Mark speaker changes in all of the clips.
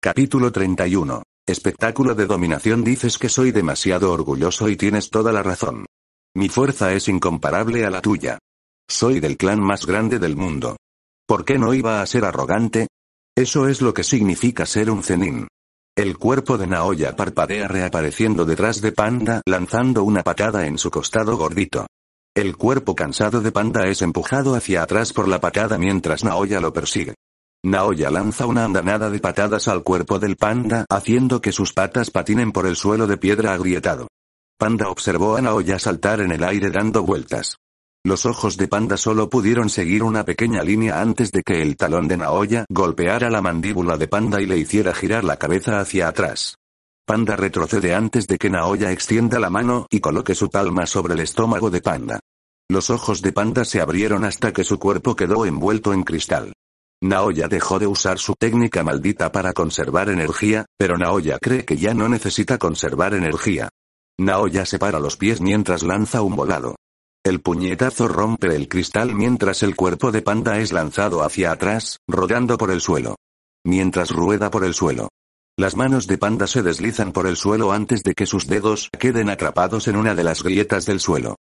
Speaker 1: Capítulo 31. Espectáculo de dominación Dices que soy demasiado orgulloso y tienes toda la razón. Mi fuerza es incomparable a la tuya. Soy del clan más grande del mundo. ¿Por qué no iba a ser arrogante? Eso es lo que significa ser un cenin. El cuerpo de Naoya parpadea reapareciendo detrás de Panda, lanzando una patada en su costado gordito. El cuerpo cansado de Panda es empujado hacia atrás por la patada mientras Naoya lo persigue. Naoya lanza una andanada de patadas al cuerpo del panda haciendo que sus patas patinen por el suelo de piedra agrietado. Panda observó a Naoya saltar en el aire dando vueltas. Los ojos de Panda solo pudieron seguir una pequeña línea antes de que el talón de Naoya golpeara la mandíbula de Panda y le hiciera girar la cabeza hacia atrás. Panda retrocede antes de que Naoya extienda la mano y coloque su palma sobre el estómago de Panda. Los ojos de Panda se abrieron hasta que su cuerpo quedó envuelto en cristal. Naoya dejó de usar su técnica maldita para conservar energía, pero Naoya cree que ya no necesita conservar energía. Naoya separa los pies mientras lanza un volado. El puñetazo rompe el cristal mientras el cuerpo de panda es lanzado hacia atrás, rodando por el suelo. Mientras rueda por el suelo. Las manos de panda se deslizan por el suelo antes de que sus dedos queden atrapados en una de las grietas del suelo.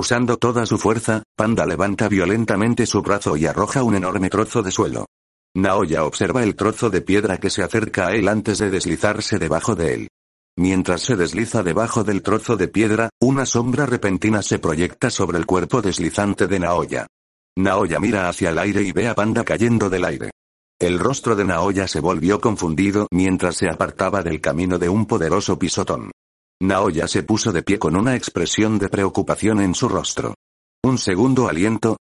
Speaker 1: Usando toda su fuerza, Panda levanta violentamente su brazo y arroja un enorme trozo de suelo. Naoya observa el trozo de piedra que se acerca a él antes de deslizarse debajo de él. Mientras se desliza debajo del trozo de piedra, una sombra repentina se proyecta sobre el cuerpo deslizante de Naoya. Naoya mira hacia el aire y ve a Panda cayendo del aire. El rostro de Naoya se volvió confundido mientras se apartaba del camino de un poderoso pisotón. Naoya se puso de pie con una expresión de preocupación en su rostro. Un segundo aliento.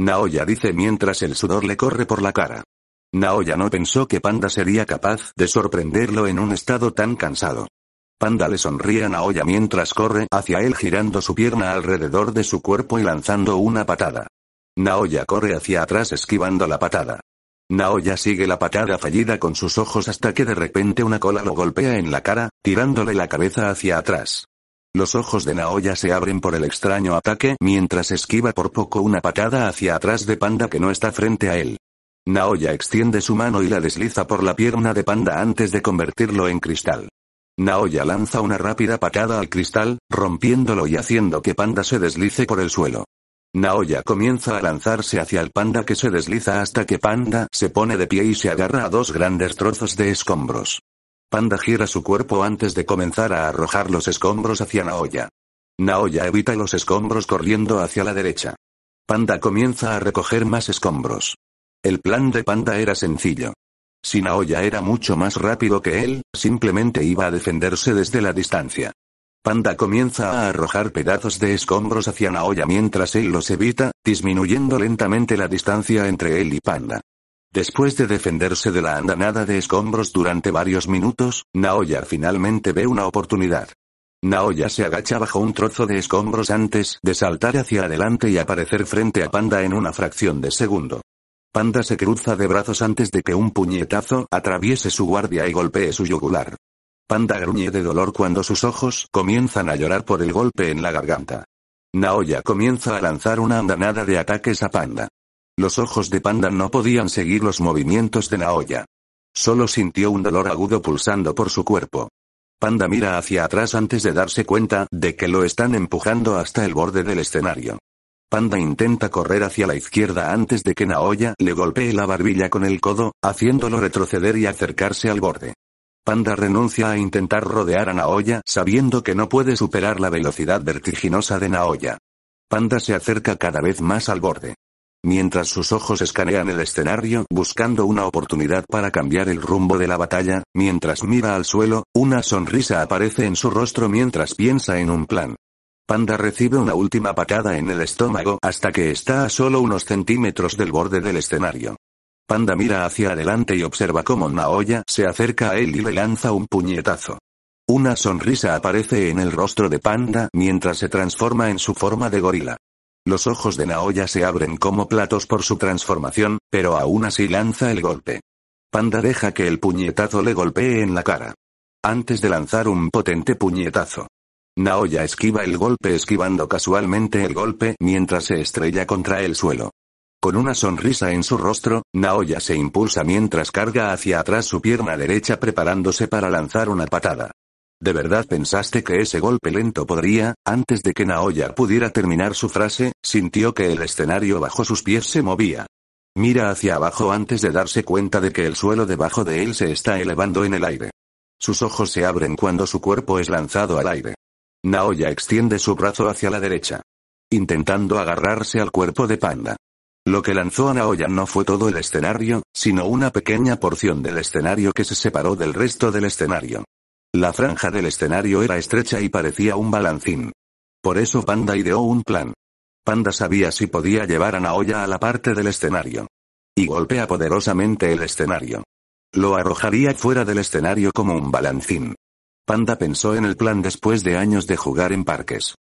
Speaker 1: Naoya dice mientras el sudor le corre por la cara. Naoya no pensó que Panda sería capaz de sorprenderlo en un estado tan cansado. Panda le sonríe a Naoya mientras corre hacia él girando su pierna alrededor de su cuerpo y lanzando una patada. Naoya corre hacia atrás esquivando la patada. Naoya sigue la patada fallida con sus ojos hasta que de repente una cola lo golpea en la cara, tirándole la cabeza hacia atrás. Los ojos de Naoya se abren por el extraño ataque mientras esquiva por poco una patada hacia atrás de Panda que no está frente a él. Naoya extiende su mano y la desliza por la pierna de Panda antes de convertirlo en cristal. Naoya lanza una rápida patada al cristal, rompiéndolo y haciendo que Panda se deslice por el suelo. Naoya comienza a lanzarse hacia el panda que se desliza hasta que Panda se pone de pie y se agarra a dos grandes trozos de escombros. Panda gira su cuerpo antes de comenzar a arrojar los escombros hacia Naoya. Naoya evita los escombros corriendo hacia la derecha. Panda comienza a recoger más escombros. El plan de Panda era sencillo. Si Naoya era mucho más rápido que él, simplemente iba a defenderse desde la distancia. Panda comienza a arrojar pedazos de escombros hacia Naoya mientras él los evita, disminuyendo lentamente la distancia entre él y Panda. Después de defenderse de la andanada de escombros durante varios minutos, Naoya finalmente ve una oportunidad. Naoya se agacha bajo un trozo de escombros antes de saltar hacia adelante y aparecer frente a Panda en una fracción de segundo. Panda se cruza de brazos antes de que un puñetazo atraviese su guardia y golpee su yugular. Panda gruñe de dolor cuando sus ojos comienzan a llorar por el golpe en la garganta. Naoya comienza a lanzar una andanada de ataques a Panda. Los ojos de Panda no podían seguir los movimientos de Naoya. Solo sintió un dolor agudo pulsando por su cuerpo. Panda mira hacia atrás antes de darse cuenta de que lo están empujando hasta el borde del escenario. Panda intenta correr hacia la izquierda antes de que Naoya le golpee la barbilla con el codo, haciéndolo retroceder y acercarse al borde. Panda renuncia a intentar rodear a Naoya sabiendo que no puede superar la velocidad vertiginosa de Naoya. Panda se acerca cada vez más al borde. Mientras sus ojos escanean el escenario buscando una oportunidad para cambiar el rumbo de la batalla, mientras mira al suelo, una sonrisa aparece en su rostro mientras piensa en un plan. Panda recibe una última patada en el estómago hasta que está a solo unos centímetros del borde del escenario. Panda mira hacia adelante y observa cómo Naoya se acerca a él y le lanza un puñetazo. Una sonrisa aparece en el rostro de Panda mientras se transforma en su forma de gorila. Los ojos de Naoya se abren como platos por su transformación, pero aún así lanza el golpe. Panda deja que el puñetazo le golpee en la cara. Antes de lanzar un potente puñetazo. Naoya esquiva el golpe esquivando casualmente el golpe mientras se estrella contra el suelo. Con una sonrisa en su rostro, Naoya se impulsa mientras carga hacia atrás su pierna derecha preparándose para lanzar una patada. ¿De verdad pensaste que ese golpe lento podría? Antes de que Naoya pudiera terminar su frase, sintió que el escenario bajo sus pies se movía. Mira hacia abajo antes de darse cuenta de que el suelo debajo de él se está elevando en el aire. Sus ojos se abren cuando su cuerpo es lanzado al aire. Naoya extiende su brazo hacia la derecha. Intentando agarrarse al cuerpo de Panda. Lo que lanzó a Naoya no fue todo el escenario, sino una pequeña porción del escenario que se separó del resto del escenario. La franja del escenario era estrecha y parecía un balancín. Por eso Panda ideó un plan. Panda sabía si podía llevar a Naoya a la parte del escenario. Y golpea poderosamente el escenario. Lo arrojaría fuera del escenario como un balancín. Panda pensó en el plan después de años de jugar en parques.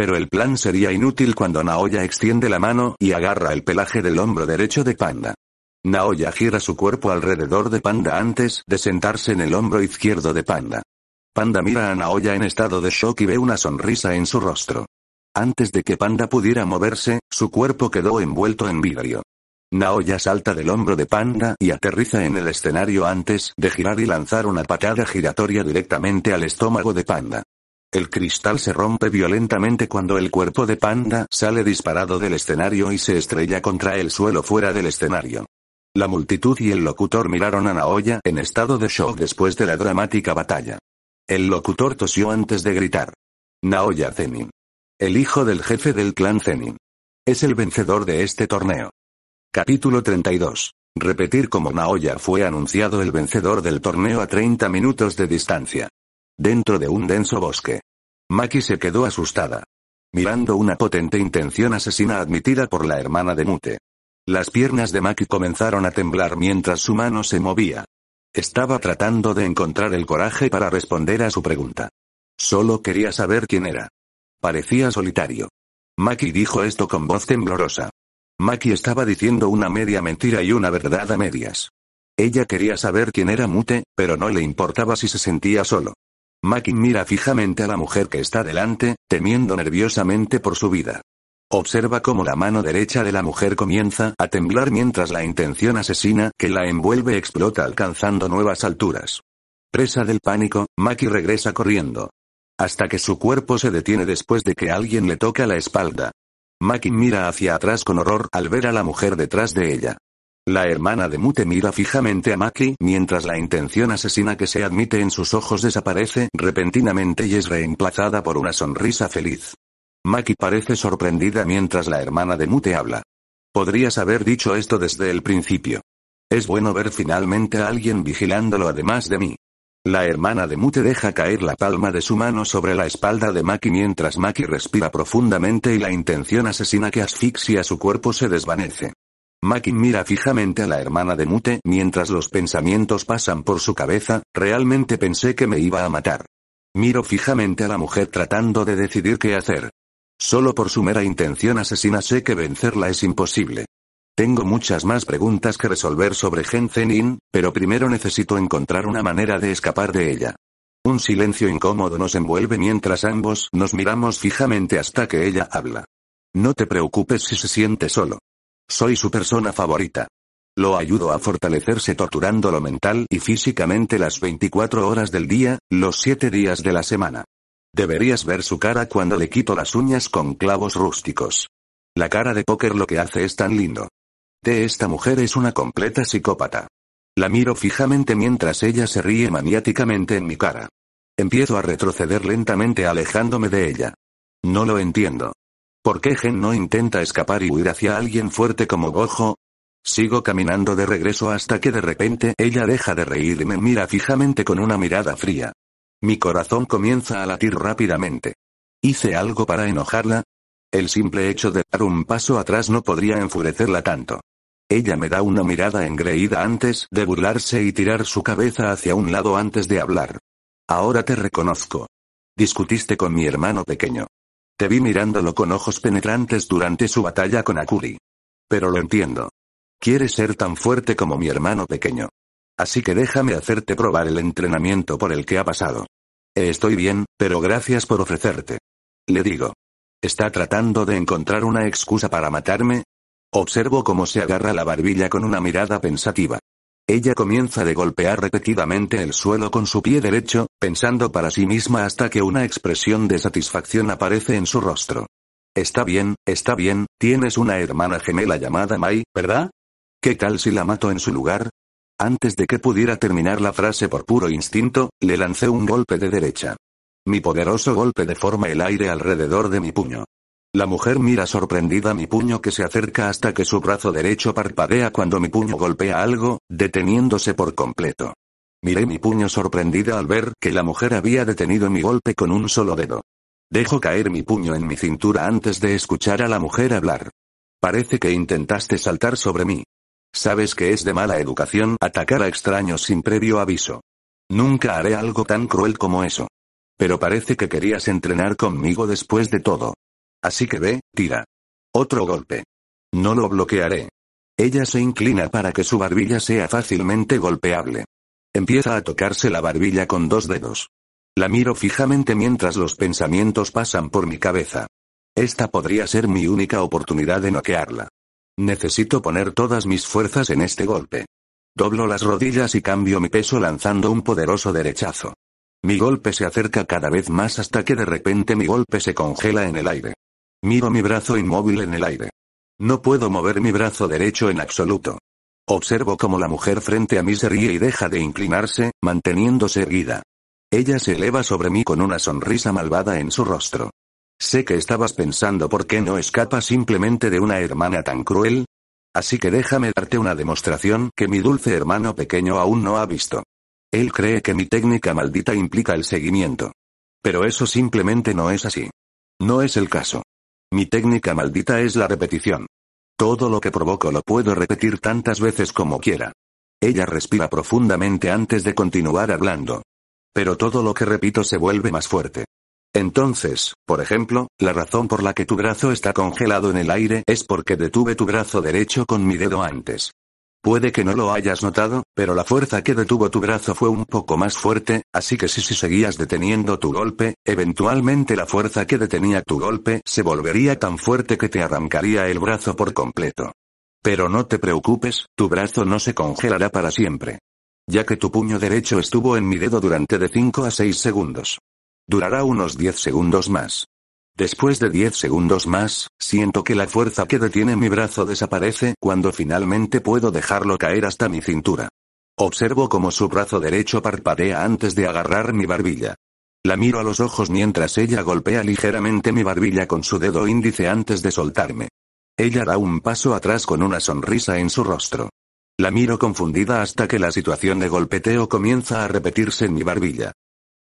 Speaker 1: Pero el plan sería inútil cuando Naoya extiende la mano y agarra el pelaje del hombro derecho de Panda. Naoya gira su cuerpo alrededor de Panda antes de sentarse en el hombro izquierdo de Panda. Panda mira a Naoya en estado de shock y ve una sonrisa en su rostro. Antes de que Panda pudiera moverse, su cuerpo quedó envuelto en vidrio. Naoya salta del hombro de Panda y aterriza en el escenario antes de girar y lanzar una patada giratoria directamente al estómago de Panda. El cristal se rompe violentamente cuando el cuerpo de Panda sale disparado del escenario y se estrella contra el suelo fuera del escenario. La multitud y el locutor miraron a Naoya en estado de shock después de la dramática batalla. El locutor tosió antes de gritar. Naoya Zenin. El hijo del jefe del clan Zenin. Es el vencedor de este torneo. Capítulo 32. Repetir como Naoya fue anunciado el vencedor del torneo a 30 minutos de distancia dentro de un denso bosque. Maki se quedó asustada. Mirando una potente intención asesina admitida por la hermana de Mute. Las piernas de Maki comenzaron a temblar mientras su mano se movía. Estaba tratando de encontrar el coraje para responder a su pregunta. Solo quería saber quién era. Parecía solitario. Maki dijo esto con voz temblorosa. Maki estaba diciendo una media mentira y una verdad a medias. Ella quería saber quién era Mute, pero no le importaba si se sentía solo. Maki mira fijamente a la mujer que está delante, temiendo nerviosamente por su vida. Observa cómo la mano derecha de la mujer comienza a temblar mientras la intención asesina que la envuelve explota alcanzando nuevas alturas. Presa del pánico, Maki regresa corriendo. Hasta que su cuerpo se detiene después de que alguien le toca la espalda. Maki mira hacia atrás con horror al ver a la mujer detrás de ella. La hermana de Mute mira fijamente a Maki mientras la intención asesina que se admite en sus ojos desaparece repentinamente y es reemplazada por una sonrisa feliz. Maki parece sorprendida mientras la hermana de Mute habla. Podrías haber dicho esto desde el principio. Es bueno ver finalmente a alguien vigilándolo además de mí. La hermana de Mute deja caer la palma de su mano sobre la espalda de Maki mientras Maki respira profundamente y la intención asesina que asfixia su cuerpo se desvanece. Makin mira fijamente a la hermana de Mute mientras los pensamientos pasan por su cabeza, realmente pensé que me iba a matar. Miro fijamente a la mujer tratando de decidir qué hacer. Solo por su mera intención asesina sé que vencerla es imposible. Tengo muchas más preguntas que resolver sobre Gen Zenin, pero primero necesito encontrar una manera de escapar de ella. Un silencio incómodo nos envuelve mientras ambos nos miramos fijamente hasta que ella habla. No te preocupes si se siente solo. Soy su persona favorita. Lo ayudo a fortalecerse torturándolo mental y físicamente las 24 horas del día, los 7 días de la semana. Deberías ver su cara cuando le quito las uñas con clavos rústicos. La cara de póker lo que hace es tan lindo. De esta mujer es una completa psicópata. La miro fijamente mientras ella se ríe maniáticamente en mi cara. Empiezo a retroceder lentamente alejándome de ella. No lo entiendo. ¿Por qué Gen no intenta escapar y huir hacia alguien fuerte como Gojo? Sigo caminando de regreso hasta que de repente ella deja de reír y me mira fijamente con una mirada fría. Mi corazón comienza a latir rápidamente. ¿Hice algo para enojarla? El simple hecho de dar un paso atrás no podría enfurecerla tanto. Ella me da una mirada engreída antes de burlarse y tirar su cabeza hacia un lado antes de hablar. Ahora te reconozco. Discutiste con mi hermano pequeño. Te vi mirándolo con ojos penetrantes durante su batalla con Akuri. Pero lo entiendo. Quieres ser tan fuerte como mi hermano pequeño. Así que déjame hacerte probar el entrenamiento por el que ha pasado. Eh, estoy bien, pero gracias por ofrecerte. Le digo. ¿Está tratando de encontrar una excusa para matarme? Observo cómo se agarra la barbilla con una mirada pensativa. Ella comienza de golpear repetidamente el suelo con su pie derecho, pensando para sí misma hasta que una expresión de satisfacción aparece en su rostro. Está bien, está bien, tienes una hermana gemela llamada Mai, ¿verdad? ¿Qué tal si la mato en su lugar? Antes de que pudiera terminar la frase por puro instinto, le lancé un golpe de derecha. Mi poderoso golpe deforma el aire alrededor de mi puño. La mujer mira sorprendida mi puño que se acerca hasta que su brazo derecho parpadea cuando mi puño golpea algo, deteniéndose por completo. Miré mi puño sorprendida al ver que la mujer había detenido mi golpe con un solo dedo. Dejo caer mi puño en mi cintura antes de escuchar a la mujer hablar. Parece que intentaste saltar sobre mí. Sabes que es de mala educación atacar a extraños sin previo aviso. Nunca haré algo tan cruel como eso. Pero parece que querías entrenar conmigo después de todo. Así que ve, tira. Otro golpe. No lo bloquearé. Ella se inclina para que su barbilla sea fácilmente golpeable. Empieza a tocarse la barbilla con dos dedos. La miro fijamente mientras los pensamientos pasan por mi cabeza. Esta podría ser mi única oportunidad de noquearla. Necesito poner todas mis fuerzas en este golpe. Doblo las rodillas y cambio mi peso lanzando un poderoso derechazo. Mi golpe se acerca cada vez más hasta que de repente mi golpe se congela en el aire. Miro mi brazo inmóvil en el aire. No puedo mover mi brazo derecho en absoluto. Observo cómo la mujer frente a mí se ríe y deja de inclinarse, manteniéndose erguida. Ella se eleva sobre mí con una sonrisa malvada en su rostro. Sé que estabas pensando por qué no escapa simplemente de una hermana tan cruel. Así que déjame darte una demostración que mi dulce hermano pequeño aún no ha visto. Él cree que mi técnica maldita implica el seguimiento. Pero eso simplemente no es así. No es el caso. Mi técnica maldita es la repetición. Todo lo que provoco lo puedo repetir tantas veces como quiera. Ella respira profundamente antes de continuar hablando. Pero todo lo que repito se vuelve más fuerte. Entonces, por ejemplo, la razón por la que tu brazo está congelado en el aire es porque detuve tu brazo derecho con mi dedo antes. Puede que no lo hayas notado, pero la fuerza que detuvo tu brazo fue un poco más fuerte, así que si, si seguías deteniendo tu golpe, eventualmente la fuerza que detenía tu golpe se volvería tan fuerte que te arrancaría el brazo por completo. Pero no te preocupes, tu brazo no se congelará para siempre. Ya que tu puño derecho estuvo en mi dedo durante de 5 a 6 segundos. Durará unos 10 segundos más. Después de 10 segundos más, siento que la fuerza que detiene mi brazo desaparece cuando finalmente puedo dejarlo caer hasta mi cintura. Observo cómo su brazo derecho parpadea antes de agarrar mi barbilla. La miro a los ojos mientras ella golpea ligeramente mi barbilla con su dedo índice antes de soltarme. Ella da un paso atrás con una sonrisa en su rostro. La miro confundida hasta que la situación de golpeteo comienza a repetirse en mi barbilla.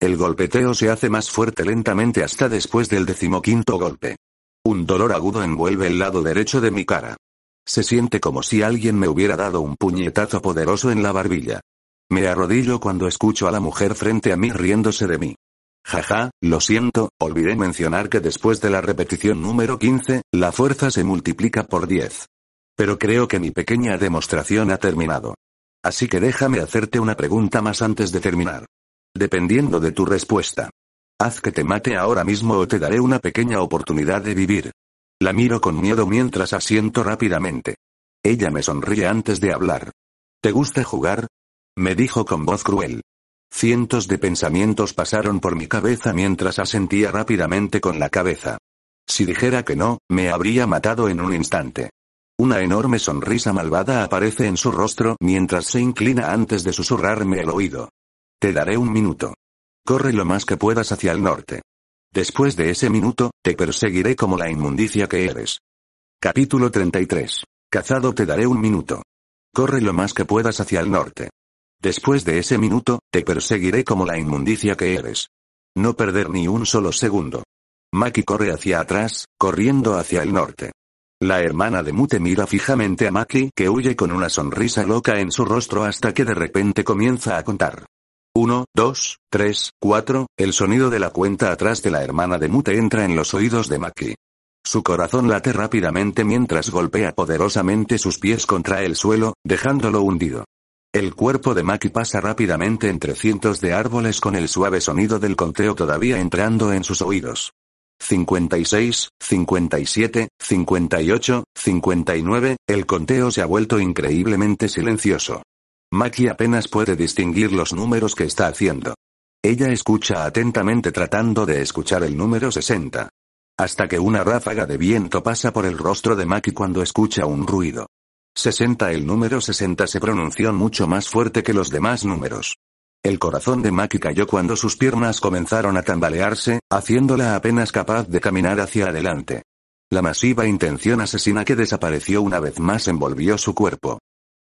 Speaker 1: El golpeteo se hace más fuerte lentamente hasta después del decimoquinto golpe. Un dolor agudo envuelve el lado derecho de mi cara. Se siente como si alguien me hubiera dado un puñetazo poderoso en la barbilla. Me arrodillo cuando escucho a la mujer frente a mí riéndose de mí. Jaja, lo siento, olvidé mencionar que después de la repetición número 15, la fuerza se multiplica por 10. Pero creo que mi pequeña demostración ha terminado. Así que déjame hacerte una pregunta más antes de terminar dependiendo de tu respuesta. Haz que te mate ahora mismo o te daré una pequeña oportunidad de vivir. La miro con miedo mientras asiento rápidamente. Ella me sonríe antes de hablar. ¿Te gusta jugar? me dijo con voz cruel. Cientos de pensamientos pasaron por mi cabeza mientras asentía rápidamente con la cabeza. Si dijera que no, me habría matado en un instante. Una enorme sonrisa malvada aparece en su rostro mientras se inclina antes de susurrarme el oído. Te daré un minuto. Corre lo más que puedas hacia el norte. Después de ese minuto, te perseguiré como la inmundicia que eres. Capítulo 33. Cazado te daré un minuto. Corre lo más que puedas hacia el norte. Después de ese minuto, te perseguiré como la inmundicia que eres. No perder ni un solo segundo. Maki corre hacia atrás, corriendo hacia el norte. La hermana de Mute mira fijamente a Maki, que huye con una sonrisa loca en su rostro hasta que de repente comienza a contar. 1, 2, 3, 4, el sonido de la cuenta atrás de la hermana de Mute entra en los oídos de Maki. Su corazón late rápidamente mientras golpea poderosamente sus pies contra el suelo, dejándolo hundido. El cuerpo de Maki pasa rápidamente entre cientos de árboles con el suave sonido del conteo todavía entrando en sus oídos. 56, 57, 58, 59, el conteo se ha vuelto increíblemente silencioso. Maki apenas puede distinguir los números que está haciendo. Ella escucha atentamente tratando de escuchar el número 60. Hasta que una ráfaga de viento pasa por el rostro de Maki cuando escucha un ruido. 60 El número 60 se pronunció mucho más fuerte que los demás números. El corazón de Maki cayó cuando sus piernas comenzaron a tambalearse, haciéndola apenas capaz de caminar hacia adelante. La masiva intención asesina que desapareció una vez más envolvió su cuerpo.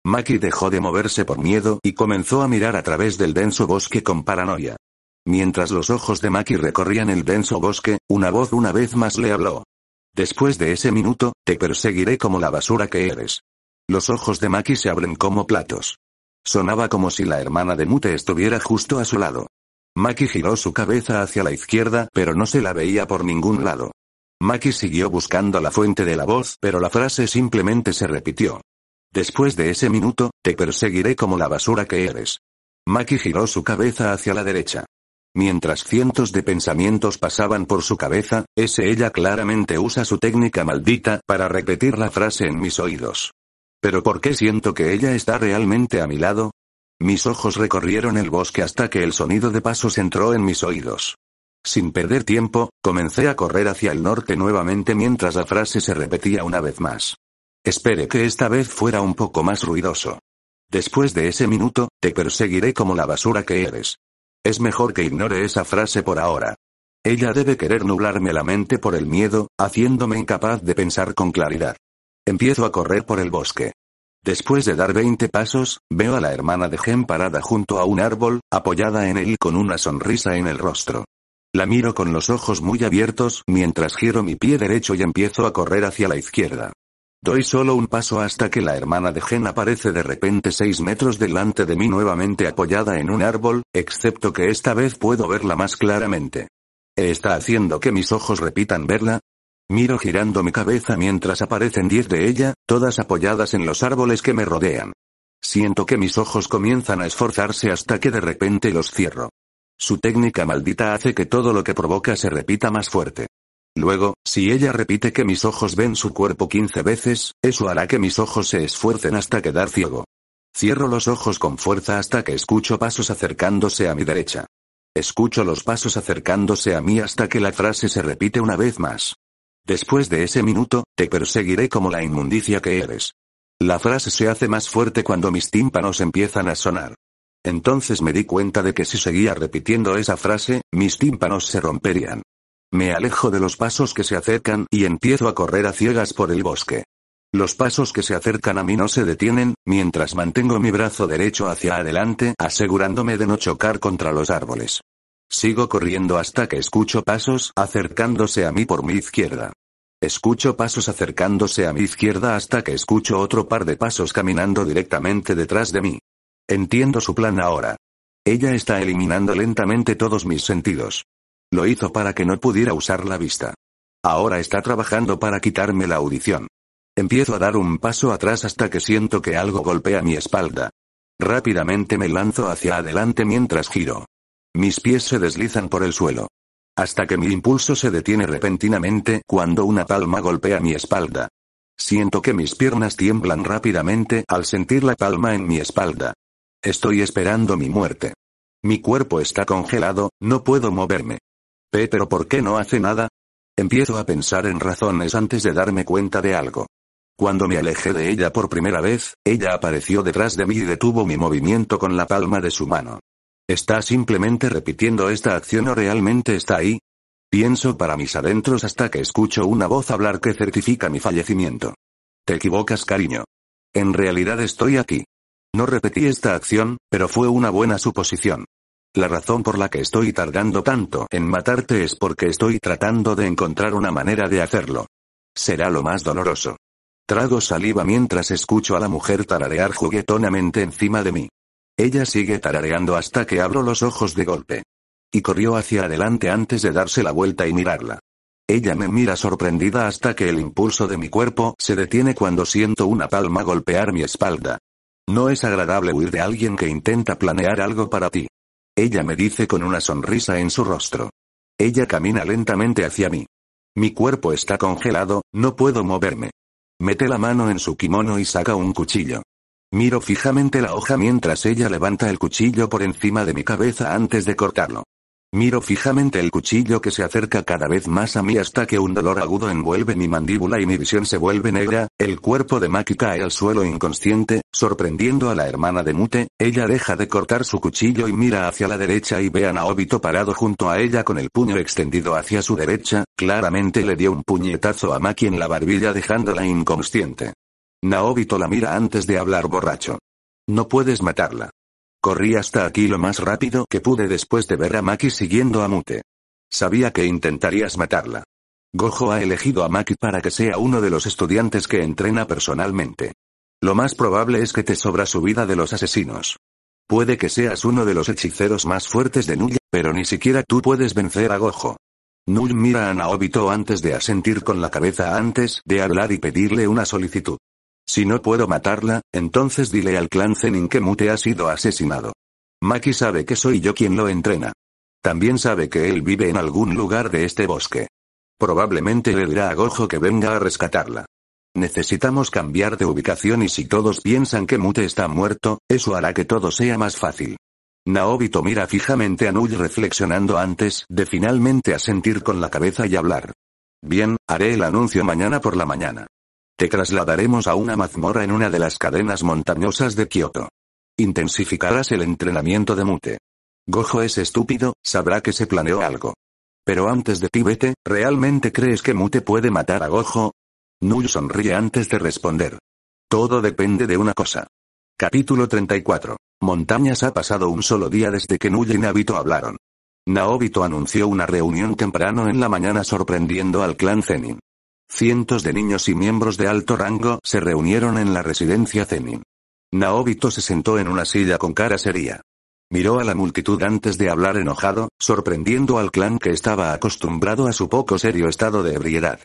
Speaker 1: Maki dejó de moverse por miedo y comenzó a mirar a través del denso bosque con paranoia. Mientras los ojos de Maki recorrían el denso bosque, una voz una vez más le habló. Después de ese minuto, te perseguiré como la basura que eres. Los ojos de Maki se abren como platos. Sonaba como si la hermana de Mute estuviera justo a su lado. Maki giró su cabeza hacia la izquierda, pero no se la veía por ningún lado. Maki siguió buscando la fuente de la voz, pero la frase simplemente se repitió. Después de ese minuto, te perseguiré como la basura que eres. Maki giró su cabeza hacia la derecha. Mientras cientos de pensamientos pasaban por su cabeza, ese ella claramente usa su técnica maldita para repetir la frase en mis oídos. ¿Pero por qué siento que ella está realmente a mi lado? Mis ojos recorrieron el bosque hasta que el sonido de pasos entró en mis oídos. Sin perder tiempo, comencé a correr hacia el norte nuevamente mientras la frase se repetía una vez más. Espere que esta vez fuera un poco más ruidoso. Después de ese minuto, te perseguiré como la basura que eres. Es mejor que ignore esa frase por ahora. Ella debe querer nublarme la mente por el miedo, haciéndome incapaz de pensar con claridad. Empiezo a correr por el bosque. Después de dar 20 pasos, veo a la hermana de Gen parada junto a un árbol, apoyada en él con una sonrisa en el rostro. La miro con los ojos muy abiertos mientras giro mi pie derecho y empiezo a correr hacia la izquierda. Doy solo un paso hasta que la hermana de Gen aparece de repente seis metros delante de mí nuevamente apoyada en un árbol, excepto que esta vez puedo verla más claramente. ¿Está haciendo que mis ojos repitan verla? Miro girando mi cabeza mientras aparecen diez de ella, todas apoyadas en los árboles que me rodean. Siento que mis ojos comienzan a esforzarse hasta que de repente los cierro. Su técnica maldita hace que todo lo que provoca se repita más fuerte. Luego, si ella repite que mis ojos ven su cuerpo 15 veces, eso hará que mis ojos se esfuercen hasta quedar ciego. Cierro los ojos con fuerza hasta que escucho pasos acercándose a mi derecha. Escucho los pasos acercándose a mí hasta que la frase se repite una vez más. Después de ese minuto, te perseguiré como la inmundicia que eres. La frase se hace más fuerte cuando mis tímpanos empiezan a sonar. Entonces me di cuenta de que si seguía repitiendo esa frase, mis tímpanos se romperían. Me alejo de los pasos que se acercan y empiezo a correr a ciegas por el bosque. Los pasos que se acercan a mí no se detienen, mientras mantengo mi brazo derecho hacia adelante, asegurándome de no chocar contra los árboles. Sigo corriendo hasta que escucho pasos acercándose a mí por mi izquierda. Escucho pasos acercándose a mi izquierda hasta que escucho otro par de pasos caminando directamente detrás de mí. Entiendo su plan ahora. Ella está eliminando lentamente todos mis sentidos. Lo hizo para que no pudiera usar la vista. Ahora está trabajando para quitarme la audición. Empiezo a dar un paso atrás hasta que siento que algo golpea mi espalda. Rápidamente me lanzo hacia adelante mientras giro. Mis pies se deslizan por el suelo. Hasta que mi impulso se detiene repentinamente cuando una palma golpea mi espalda. Siento que mis piernas tiemblan rápidamente al sentir la palma en mi espalda. Estoy esperando mi muerte. Mi cuerpo está congelado, no puedo moverme. Pero ¿por qué no hace nada? Empiezo a pensar en razones antes de darme cuenta de algo. Cuando me alejé de ella por primera vez, ella apareció detrás de mí y detuvo mi movimiento con la palma de su mano. ¿Está simplemente repitiendo esta acción o realmente está ahí? Pienso para mis adentros hasta que escucho una voz hablar que certifica mi fallecimiento. Te equivocas, cariño. En realidad estoy aquí. No repetí esta acción, pero fue una buena suposición. La razón por la que estoy tardando tanto en matarte es porque estoy tratando de encontrar una manera de hacerlo. Será lo más doloroso. Trago saliva mientras escucho a la mujer tararear juguetonamente encima de mí. Ella sigue tarareando hasta que abro los ojos de golpe. Y corrió hacia adelante antes de darse la vuelta y mirarla. Ella me mira sorprendida hasta que el impulso de mi cuerpo se detiene cuando siento una palma golpear mi espalda. No es agradable huir de alguien que intenta planear algo para ti. Ella me dice con una sonrisa en su rostro. Ella camina lentamente hacia mí. Mi cuerpo está congelado, no puedo moverme. Mete la mano en su kimono y saca un cuchillo. Miro fijamente la hoja mientras ella levanta el cuchillo por encima de mi cabeza antes de cortarlo. Miro fijamente el cuchillo que se acerca cada vez más a mí hasta que un dolor agudo envuelve mi mandíbula y mi visión se vuelve negra, el cuerpo de Maki cae al suelo inconsciente, sorprendiendo a la hermana de Mute, ella deja de cortar su cuchillo y mira hacia la derecha y ve a Naobito parado junto a ella con el puño extendido hacia su derecha, claramente le dio un puñetazo a Maki en la barbilla dejándola inconsciente. Naobito la mira antes de hablar borracho. No puedes matarla. Corrí hasta aquí lo más rápido que pude después de ver a Maki siguiendo a Mute. Sabía que intentarías matarla. Gojo ha elegido a Maki para que sea uno de los estudiantes que entrena personalmente. Lo más probable es que te sobra su vida de los asesinos. Puede que seas uno de los hechiceros más fuertes de nuya pero ni siquiera tú puedes vencer a Gojo. Null mira a Naobito antes de asentir con la cabeza antes de hablar y pedirle una solicitud. Si no puedo matarla, entonces dile al clan Zenin que Mute ha sido asesinado. Maki sabe que soy yo quien lo entrena. También sabe que él vive en algún lugar de este bosque. Probablemente le dirá a Gojo que venga a rescatarla. Necesitamos cambiar de ubicación y si todos piensan que Mute está muerto, eso hará que todo sea más fácil. Naobito mira fijamente a Nui reflexionando antes de finalmente asentir con la cabeza y hablar. Bien, haré el anuncio mañana por la mañana. Te trasladaremos a una mazmorra en una de las cadenas montañosas de Kioto. Intensificarás el entrenamiento de Mute. Gojo es estúpido, sabrá que se planeó algo. Pero antes de ti vete, ¿realmente crees que Mute puede matar a Gojo? Null sonríe antes de responder. Todo depende de una cosa. Capítulo 34. Montañas ha pasado un solo día desde que Null y Nabito hablaron. Naobito anunció una reunión temprano en la mañana sorprendiendo al clan Zenin. Cientos de niños y miembros de alto rango se reunieron en la residencia Zenin. Naobito se sentó en una silla con cara seria. Miró a la multitud antes de hablar enojado, sorprendiendo al clan que estaba acostumbrado a su poco serio estado de ebriedad.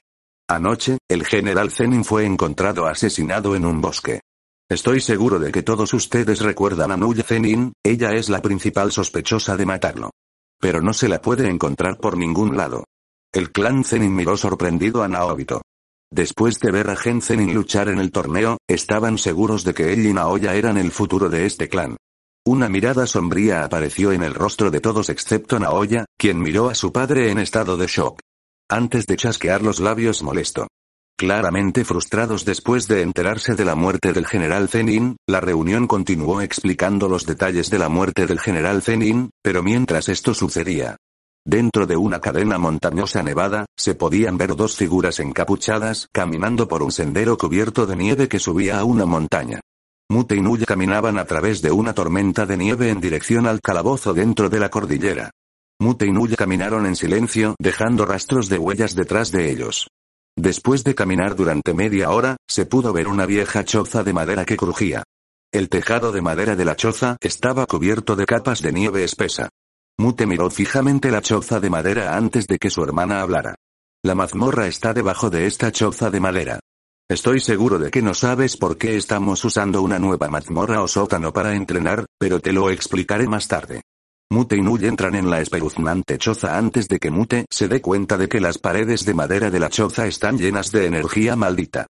Speaker 1: Anoche, el general Zenin fue encontrado asesinado en un bosque. Estoy seguro de que todos ustedes recuerdan a Nuya Zenin, ella es la principal sospechosa de matarlo. Pero no se la puede encontrar por ningún lado. El clan Zenin miró sorprendido a Naobito. Después de ver a Gen Zenin luchar en el torneo, estaban seguros de que él y Naoya eran el futuro de este clan. Una mirada sombría apareció en el rostro de todos excepto Naoya, quien miró a su padre en estado de shock. Antes de chasquear los labios molesto. Claramente frustrados después de enterarse de la muerte del general Zenin, la reunión continuó explicando los detalles de la muerte del general Zenin, pero mientras esto sucedía, Dentro de una cadena montañosa nevada, se podían ver dos figuras encapuchadas caminando por un sendero cubierto de nieve que subía a una montaña. Mute y caminaban a través de una tormenta de nieve en dirección al calabozo dentro de la cordillera. Mute y caminaron en silencio, dejando rastros de huellas detrás de ellos. Después de caminar durante media hora, se pudo ver una vieja choza de madera que crujía. El tejado de madera de la choza estaba cubierto de capas de nieve espesa. Mute miró fijamente la choza de madera antes de que su hermana hablara. La mazmorra está debajo de esta choza de madera. Estoy seguro de que no sabes por qué estamos usando una nueva mazmorra o sótano para entrenar, pero te lo explicaré más tarde. Mute y Nui entran en la espeluznante choza antes de que Mute se dé cuenta de que las paredes de madera de la choza están llenas de energía maldita.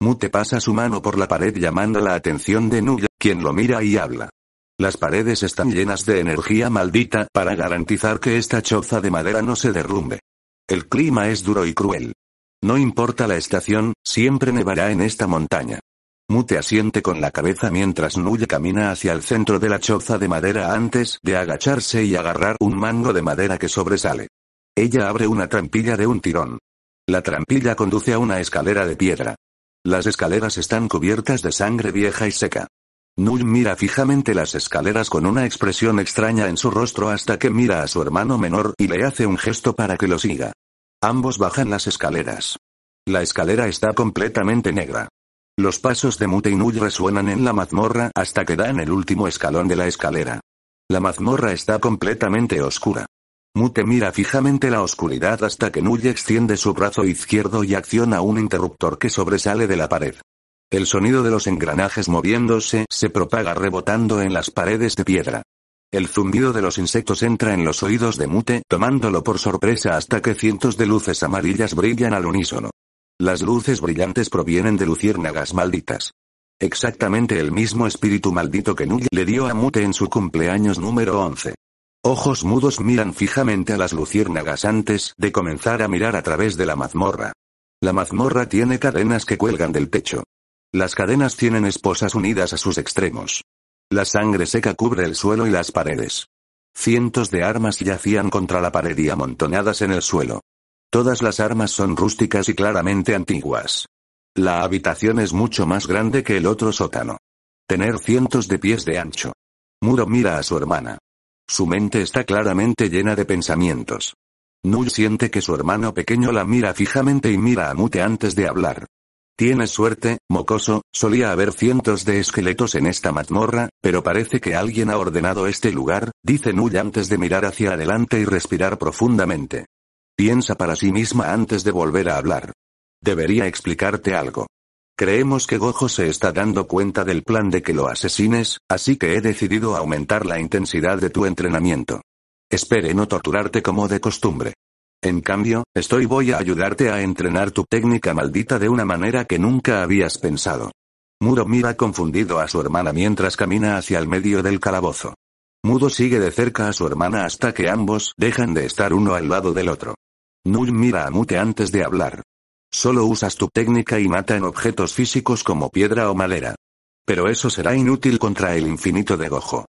Speaker 1: Mute pasa su mano por la pared llamando la atención de Nui, quien lo mira y habla. Las paredes están llenas de energía maldita para garantizar que esta choza de madera no se derrumbe. El clima es duro y cruel. No importa la estación, siempre nevará en esta montaña. Mute asiente con la cabeza mientras Nuya camina hacia el centro de la choza de madera antes de agacharse y agarrar un mango de madera que sobresale. Ella abre una trampilla de un tirón. La trampilla conduce a una escalera de piedra. Las escaleras están cubiertas de sangre vieja y seca. Null mira fijamente las escaleras con una expresión extraña en su rostro hasta que mira a su hermano menor y le hace un gesto para que lo siga. Ambos bajan las escaleras. La escalera está completamente negra. Los pasos de Mute y Null resuenan en la mazmorra hasta que dan el último escalón de la escalera. La mazmorra está completamente oscura. Mute mira fijamente la oscuridad hasta que Null extiende su brazo izquierdo y acciona un interruptor que sobresale de la pared. El sonido de los engranajes moviéndose se propaga rebotando en las paredes de piedra. El zumbido de los insectos entra en los oídos de Mute, tomándolo por sorpresa hasta que cientos de luces amarillas brillan al unísono. Las luces brillantes provienen de luciérnagas malditas. Exactamente el mismo espíritu maldito que Null le dio a Mute en su cumpleaños número 11. Ojos mudos miran fijamente a las luciérnagas antes de comenzar a mirar a través de la mazmorra. La mazmorra tiene cadenas que cuelgan del techo. Las cadenas tienen esposas unidas a sus extremos. La sangre seca cubre el suelo y las paredes. Cientos de armas yacían contra la pared y amontonadas en el suelo. Todas las armas son rústicas y claramente antiguas. La habitación es mucho más grande que el otro sótano. Tener cientos de pies de ancho. Muro mira a su hermana. Su mente está claramente llena de pensamientos. Null siente que su hermano pequeño la mira fijamente y mira a Mute antes de hablar. Tienes suerte, mocoso, solía haber cientos de esqueletos en esta mazmorra, pero parece que alguien ha ordenado este lugar, dice Nuya antes de mirar hacia adelante y respirar profundamente. Piensa para sí misma antes de volver a hablar. Debería explicarte algo. Creemos que Gojo se está dando cuenta del plan de que lo asesines, así que he decidido aumentar la intensidad de tu entrenamiento. Espere no torturarte como de costumbre. En cambio, estoy voy a ayudarte a entrenar tu técnica maldita de una manera que nunca habías pensado. Mudo mira confundido a su hermana mientras camina hacia el medio del calabozo. Mudo sigue de cerca a su hermana hasta que ambos dejan de estar uno al lado del otro. Null mira a Mute antes de hablar. Solo usas tu técnica y mata en objetos físicos como piedra o madera. Pero eso será inútil contra el infinito de Gojo.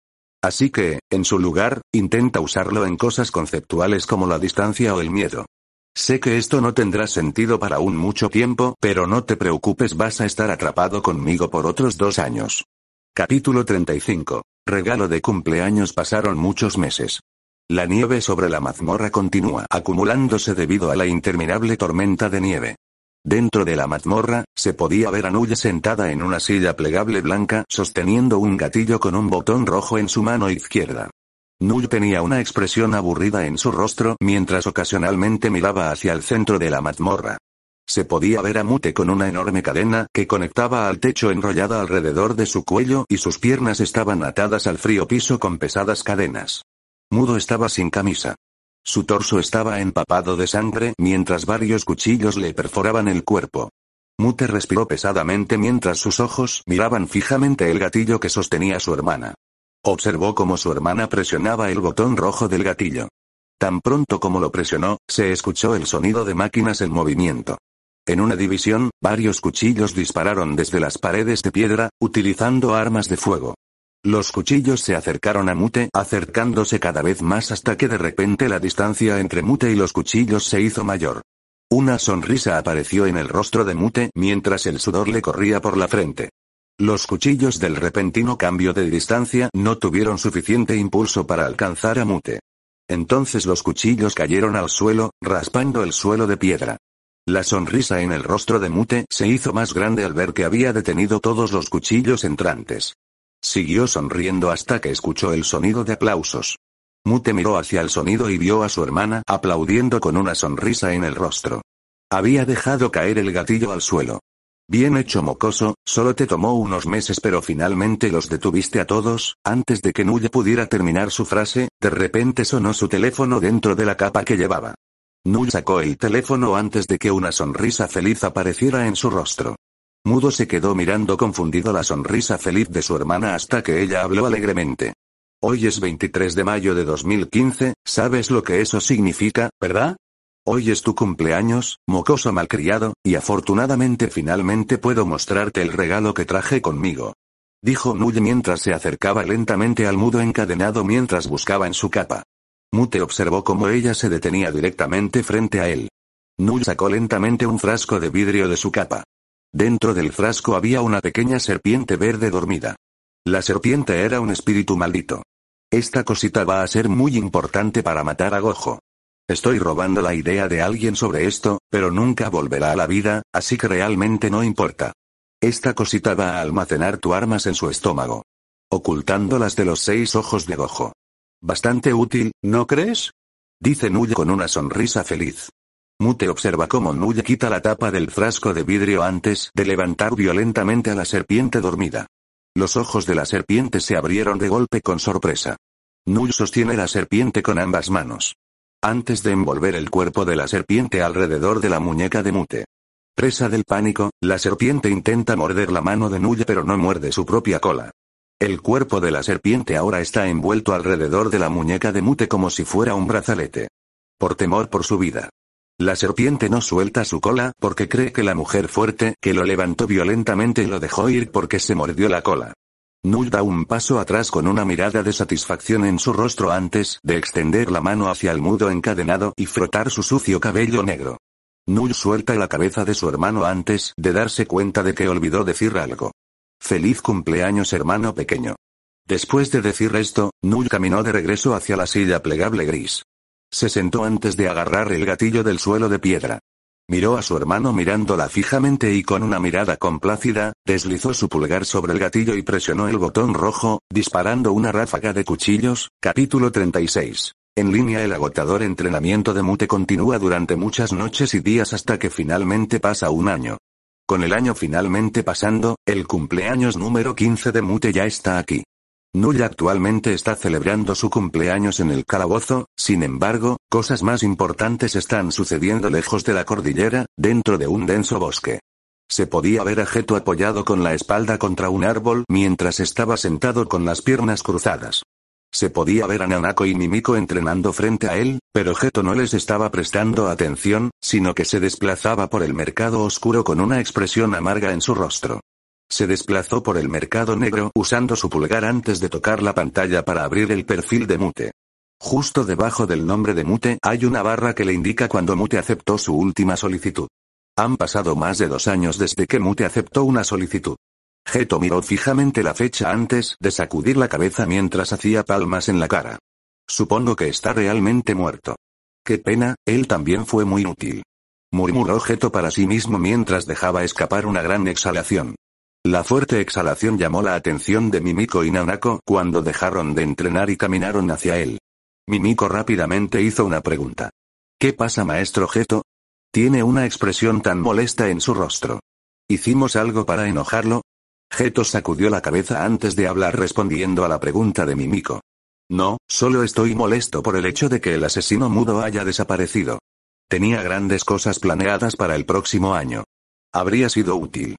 Speaker 1: Así que, en su lugar, intenta usarlo en cosas conceptuales como la distancia o el miedo. Sé que esto no tendrá sentido para un mucho tiempo, pero no te preocupes, vas a estar atrapado conmigo por otros dos años. Capítulo 35. Regalo de cumpleaños pasaron muchos meses. La nieve sobre la mazmorra continúa acumulándose debido a la interminable tormenta de nieve. Dentro de la mazmorra, se podía ver a Null sentada en una silla plegable blanca sosteniendo un gatillo con un botón rojo en su mano izquierda. Null tenía una expresión aburrida en su rostro mientras ocasionalmente miraba hacia el centro de la mazmorra. Se podía ver a Mute con una enorme cadena que conectaba al techo enrollada alrededor de su cuello y sus piernas estaban atadas al frío piso con pesadas cadenas. Mudo estaba sin camisa. Su torso estaba empapado de sangre mientras varios cuchillos le perforaban el cuerpo. Mute respiró pesadamente mientras sus ojos miraban fijamente el gatillo que sostenía su hermana. Observó cómo su hermana presionaba el botón rojo del gatillo. Tan pronto como lo presionó, se escuchó el sonido de máquinas en movimiento. En una división, varios cuchillos dispararon desde las paredes de piedra, utilizando armas de fuego. Los cuchillos se acercaron a Mute, acercándose cada vez más hasta que de repente la distancia entre Mute y los cuchillos se hizo mayor. Una sonrisa apareció en el rostro de Mute mientras el sudor le corría por la frente. Los cuchillos del repentino cambio de distancia no tuvieron suficiente impulso para alcanzar a Mute. Entonces los cuchillos cayeron al suelo, raspando el suelo de piedra. La sonrisa en el rostro de Mute se hizo más grande al ver que había detenido todos los cuchillos entrantes. Siguió sonriendo hasta que escuchó el sonido de aplausos. Mute miró hacia el sonido y vio a su hermana aplaudiendo con una sonrisa en el rostro. Había dejado caer el gatillo al suelo. Bien hecho mocoso, solo te tomó unos meses pero finalmente los detuviste a todos, antes de que Nuya pudiera terminar su frase, de repente sonó su teléfono dentro de la capa que llevaba. Null sacó el teléfono antes de que una sonrisa feliz apareciera en su rostro. Mudo se quedó mirando confundido la sonrisa feliz de su hermana hasta que ella habló alegremente. Hoy es 23 de mayo de 2015, ¿sabes lo que eso significa, verdad? Hoy es tu cumpleaños, mocoso malcriado, y afortunadamente finalmente puedo mostrarte el regalo que traje conmigo. Dijo Null mientras se acercaba lentamente al mudo encadenado mientras buscaba en su capa. Mute observó cómo ella se detenía directamente frente a él. Null sacó lentamente un frasco de vidrio de su capa. Dentro del frasco había una pequeña serpiente verde dormida. La serpiente era un espíritu maldito. Esta cosita va a ser muy importante para matar a Gojo. Estoy robando la idea de alguien sobre esto, pero nunca volverá a la vida, así que realmente no importa. Esta cosita va a almacenar tu armas en su estómago. Ocultándolas de los seis ojos de Gojo. Bastante útil, ¿no crees? Dice nullo con una sonrisa feliz. Mute observa cómo Nuya quita la tapa del frasco de vidrio antes de levantar violentamente a la serpiente dormida. Los ojos de la serpiente se abrieron de golpe con sorpresa. Null sostiene la serpiente con ambas manos. Antes de envolver el cuerpo de la serpiente alrededor de la muñeca de Mute. Presa del pánico, la serpiente intenta morder la mano de Nuya pero no muerde su propia cola. El cuerpo de la serpiente ahora está envuelto alrededor de la muñeca de Mute como si fuera un brazalete. Por temor por su vida, la serpiente no suelta su cola porque cree que la mujer fuerte que lo levantó violentamente lo dejó ir porque se mordió la cola. Null da un paso atrás con una mirada de satisfacción en su rostro antes de extender la mano hacia el mudo encadenado y frotar su sucio cabello negro. Null suelta la cabeza de su hermano antes de darse cuenta de que olvidó decir algo. Feliz cumpleaños hermano pequeño. Después de decir esto, Null caminó de regreso hacia la silla plegable gris. Se sentó antes de agarrar el gatillo del suelo de piedra. Miró a su hermano mirándola fijamente y con una mirada complácida, deslizó su pulgar sobre el gatillo y presionó el botón rojo, disparando una ráfaga de cuchillos. Capítulo 36. En línea el agotador entrenamiento de Mute continúa durante muchas noches y días hasta que finalmente pasa un año. Con el año finalmente pasando, el cumpleaños número 15 de Mute ya está aquí. Null actualmente está celebrando su cumpleaños en el calabozo, sin embargo, cosas más importantes están sucediendo lejos de la cordillera, dentro de un denso bosque. Se podía ver a Jeto apoyado con la espalda contra un árbol mientras estaba sentado con las piernas cruzadas. Se podía ver a Nanako y Mimiko entrenando frente a él, pero Jeto no les estaba prestando atención, sino que se desplazaba por el mercado oscuro con una expresión amarga en su rostro. Se desplazó por el mercado negro usando su pulgar antes de tocar la pantalla para abrir el perfil de Mute. Justo debajo del nombre de Mute hay una barra que le indica cuando Mute aceptó su última solicitud. Han pasado más de dos años desde que Mute aceptó una solicitud. Geto miró fijamente la fecha antes de sacudir la cabeza mientras hacía palmas en la cara. Supongo que está realmente muerto. Qué pena, él también fue muy útil. Murmuró Geto para sí mismo mientras dejaba escapar una gran exhalación. La fuerte exhalación llamó la atención de Mimiko y Nanako cuando dejaron de entrenar y caminaron hacia él. Mimiko rápidamente hizo una pregunta. ¿Qué pasa, maestro Geto? Tiene una expresión tan molesta en su rostro. ¿Hicimos algo para enojarlo? Geto sacudió la cabeza antes de hablar respondiendo a la pregunta de Mimiko. No, solo estoy molesto por el hecho de que el asesino mudo haya desaparecido. Tenía grandes cosas planeadas para el próximo año. Habría sido útil.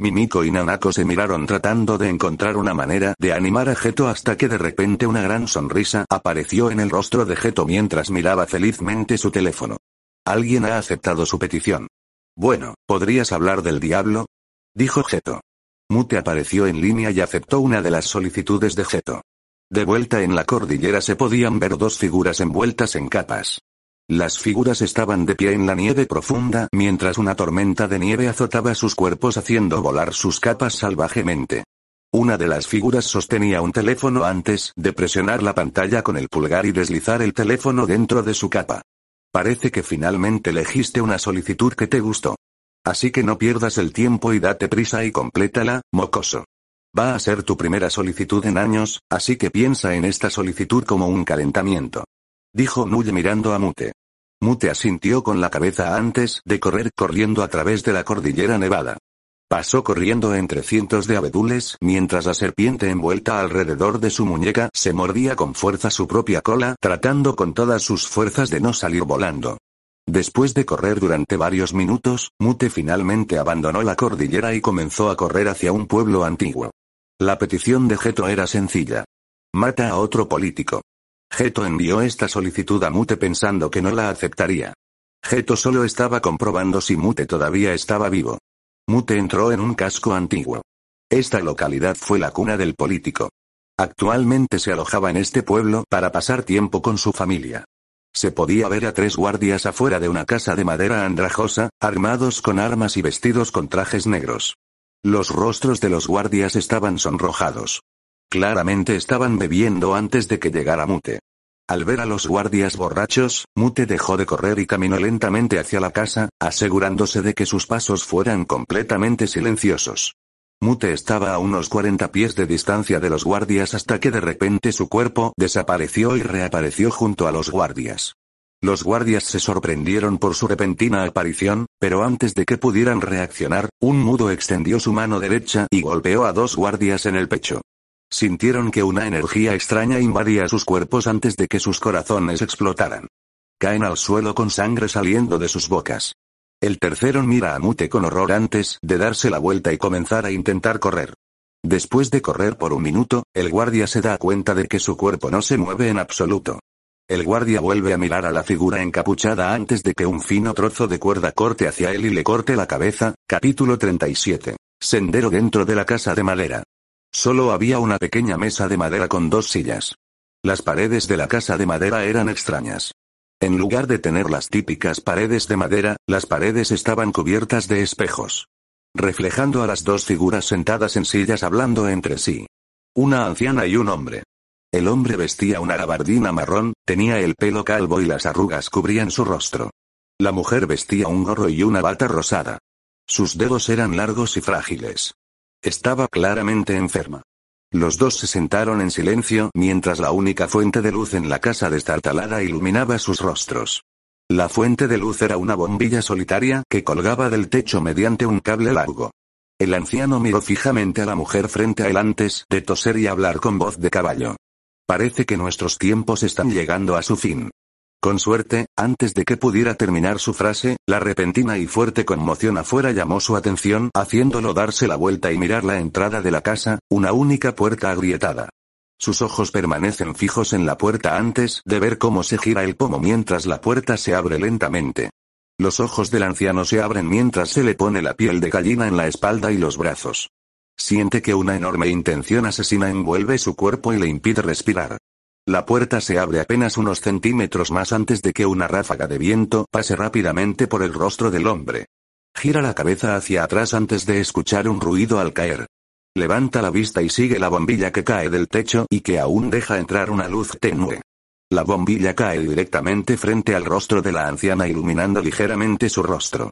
Speaker 1: Mimiko y Nanako se miraron tratando de encontrar una manera de animar a Geto hasta que de repente una gran sonrisa apareció en el rostro de Geto mientras miraba felizmente su teléfono. Alguien ha aceptado su petición. Bueno, ¿podrías hablar del diablo? dijo Geto. Mute apareció en línea y aceptó una de las solicitudes de Geto. De vuelta en la cordillera se podían ver dos figuras envueltas en capas. Las figuras estaban de pie en la nieve profunda mientras una tormenta de nieve azotaba sus cuerpos haciendo volar sus capas salvajemente. Una de las figuras sostenía un teléfono antes de presionar la pantalla con el pulgar y deslizar el teléfono dentro de su capa. Parece que finalmente elegiste una solicitud que te gustó. Así que no pierdas el tiempo y date prisa y complétala, mocoso. Va a ser tu primera solicitud en años, así que piensa en esta solicitud como un calentamiento. Dijo Nuye mirando a Mute. Mute asintió con la cabeza antes de correr corriendo a través de la cordillera nevada. Pasó corriendo entre cientos de abedules mientras la serpiente envuelta alrededor de su muñeca se mordía con fuerza su propia cola tratando con todas sus fuerzas de no salir volando. Después de correr durante varios minutos, Mute finalmente abandonó la cordillera y comenzó a correr hacia un pueblo antiguo. La petición de Geto era sencilla. Mata a otro político. Geto envió esta solicitud a Mute pensando que no la aceptaría. Geto solo estaba comprobando si Mute todavía estaba vivo. Mute entró en un casco antiguo. Esta localidad fue la cuna del político. Actualmente se alojaba en este pueblo para pasar tiempo con su familia. Se podía ver a tres guardias afuera de una casa de madera andrajosa, armados con armas y vestidos con trajes negros. Los rostros de los guardias estaban sonrojados. Claramente estaban bebiendo antes de que llegara Mute. Al ver a los guardias borrachos, Mute dejó de correr y caminó lentamente hacia la casa, asegurándose de que sus pasos fueran completamente silenciosos. Mute estaba a unos 40 pies de distancia de los guardias hasta que de repente su cuerpo desapareció y reapareció junto a los guardias. Los guardias se sorprendieron por su repentina aparición, pero antes de que pudieran reaccionar, un mudo extendió su mano derecha y golpeó a dos guardias en el pecho. Sintieron que una energía extraña invadía sus cuerpos antes de que sus corazones explotaran. Caen al suelo con sangre saliendo de sus bocas. El tercero mira a Mute con horror antes de darse la vuelta y comenzar a intentar correr. Después de correr por un minuto, el guardia se da cuenta de que su cuerpo no se mueve en absoluto. El guardia vuelve a mirar a la figura encapuchada antes de que un fino trozo de cuerda corte hacia él y le corte la cabeza. Capítulo 37. Sendero dentro de la casa de madera. Solo había una pequeña mesa de madera con dos sillas. Las paredes de la casa de madera eran extrañas. En lugar de tener las típicas paredes de madera, las paredes estaban cubiertas de espejos. Reflejando a las dos figuras sentadas en sillas hablando entre sí. Una anciana y un hombre. El hombre vestía una gabardina marrón, tenía el pelo calvo y las arrugas cubrían su rostro. La mujer vestía un gorro y una bata rosada. Sus dedos eran largos y frágiles. Estaba claramente enferma. Los dos se sentaron en silencio mientras la única fuente de luz en la casa destartalada iluminaba sus rostros. La fuente de luz era una bombilla solitaria que colgaba del techo mediante un cable largo. El anciano miró fijamente a la mujer frente a él antes de toser y hablar con voz de caballo. Parece que nuestros tiempos están llegando a su fin. Con suerte, antes de que pudiera terminar su frase, la repentina y fuerte conmoción afuera llamó su atención, haciéndolo darse la vuelta y mirar la entrada de la casa, una única puerta agrietada. Sus ojos permanecen fijos en la puerta antes de ver cómo se gira el pomo mientras la puerta se abre lentamente. Los ojos del anciano se abren mientras se le pone la piel de gallina en la espalda y los brazos. Siente que una enorme intención asesina envuelve su cuerpo y le impide respirar. La puerta se abre apenas unos centímetros más antes de que una ráfaga de viento pase rápidamente por el rostro del hombre. Gira la cabeza hacia atrás antes de escuchar un ruido al caer. Levanta la vista y sigue la bombilla que cae del techo y que aún deja entrar una luz tenue. La bombilla cae directamente frente al rostro de la anciana iluminando ligeramente su rostro.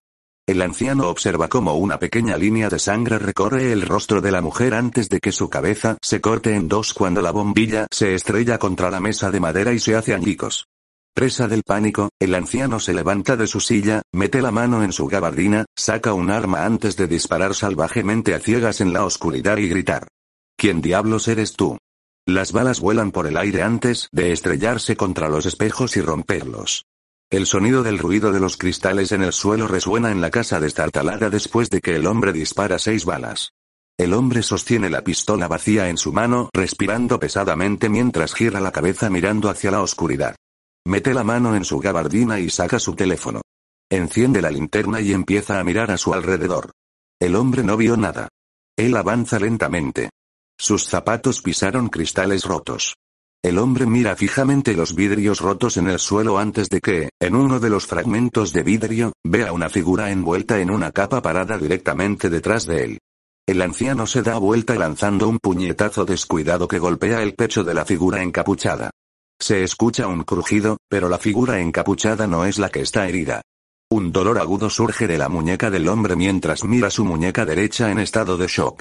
Speaker 1: El anciano observa cómo una pequeña línea de sangre recorre el rostro de la mujer antes de que su cabeza se corte en dos cuando la bombilla se estrella contra la mesa de madera y se hace añicos. Presa del pánico, el anciano se levanta de su silla, mete la mano en su gabardina, saca un arma antes de disparar salvajemente a ciegas en la oscuridad y gritar. ¿Quién diablos eres tú? Las balas vuelan por el aire antes de estrellarse contra los espejos y romperlos. El sonido del ruido de los cristales en el suelo resuena en la casa destartalada después de que el hombre dispara seis balas. El hombre sostiene la pistola vacía en su mano, respirando pesadamente mientras gira la cabeza mirando hacia la oscuridad. Mete la mano en su gabardina y saca su teléfono. Enciende la linterna y empieza a mirar a su alrededor. El hombre no vio nada. Él avanza lentamente. Sus zapatos pisaron cristales rotos. El hombre mira fijamente los vidrios rotos en el suelo antes de que, en uno de los fragmentos de vidrio, vea una figura envuelta en una capa parada directamente detrás de él. El anciano se da vuelta lanzando un puñetazo descuidado que golpea el pecho de la figura encapuchada. Se escucha un crujido, pero la figura encapuchada no es la que está herida. Un dolor agudo surge de la muñeca del hombre mientras mira su muñeca derecha en estado de shock.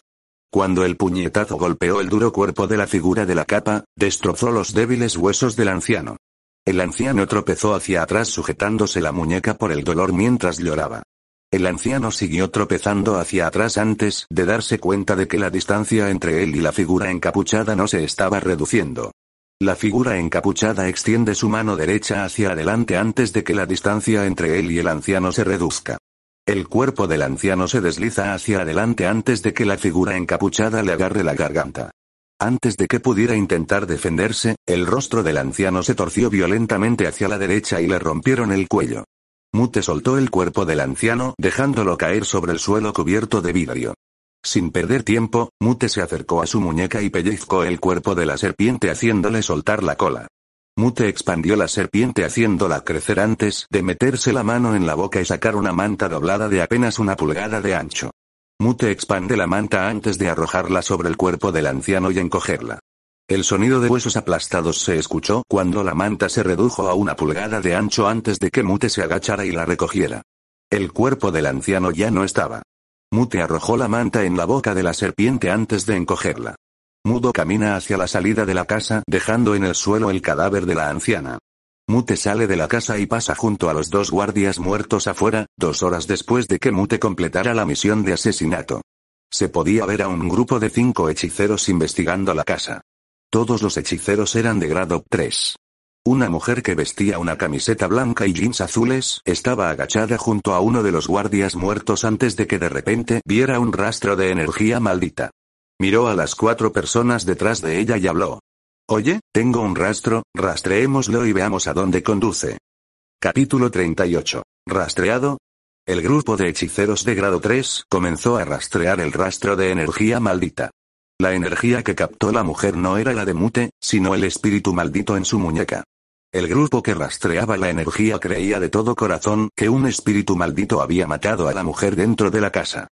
Speaker 1: Cuando el puñetazo golpeó el duro cuerpo de la figura de la capa, destrozó los débiles huesos del anciano. El anciano tropezó hacia atrás sujetándose la muñeca por el dolor mientras lloraba. El anciano siguió tropezando hacia atrás antes de darse cuenta de que la distancia entre él y la figura encapuchada no se estaba reduciendo. La figura encapuchada extiende su mano derecha hacia adelante antes de que la distancia entre él y el anciano se reduzca. El cuerpo del anciano se desliza hacia adelante antes de que la figura encapuchada le agarre la garganta. Antes de que pudiera intentar defenderse, el rostro del anciano se torció violentamente hacia la derecha y le rompieron el cuello. Mute soltó el cuerpo del anciano dejándolo caer sobre el suelo cubierto de vidrio. Sin perder tiempo, Mute se acercó a su muñeca y pellizcó el cuerpo de la serpiente haciéndole soltar la cola. Mute expandió la serpiente haciéndola crecer antes de meterse la mano en la boca y sacar una manta doblada de apenas una pulgada de ancho. Mute expande la manta antes de arrojarla sobre el cuerpo del anciano y encogerla. El sonido de huesos aplastados se escuchó cuando la manta se redujo a una pulgada de ancho antes de que Mute se agachara y la recogiera. El cuerpo del anciano ya no estaba. Mute arrojó la manta en la boca de la serpiente antes de encogerla. Mudo camina hacia la salida de la casa dejando en el suelo el cadáver de la anciana. Mute sale de la casa y pasa junto a los dos guardias muertos afuera, dos horas después de que Mute completara la misión de asesinato. Se podía ver a un grupo de cinco hechiceros investigando la casa. Todos los hechiceros eran de grado 3. Una mujer que vestía una camiseta blanca y jeans azules estaba agachada junto a uno de los guardias muertos antes de que de repente viera un rastro de energía maldita. Miró a las cuatro personas detrás de ella y habló. Oye, tengo un rastro, rastreémoslo y veamos a dónde conduce. Capítulo 38. Rastreado. El grupo de hechiceros de grado 3 comenzó a rastrear el rastro de energía maldita. La energía que captó la mujer no era la de Mute, sino el espíritu maldito en su muñeca. El grupo que rastreaba la energía creía de todo corazón que un espíritu maldito había matado a la mujer dentro de la casa.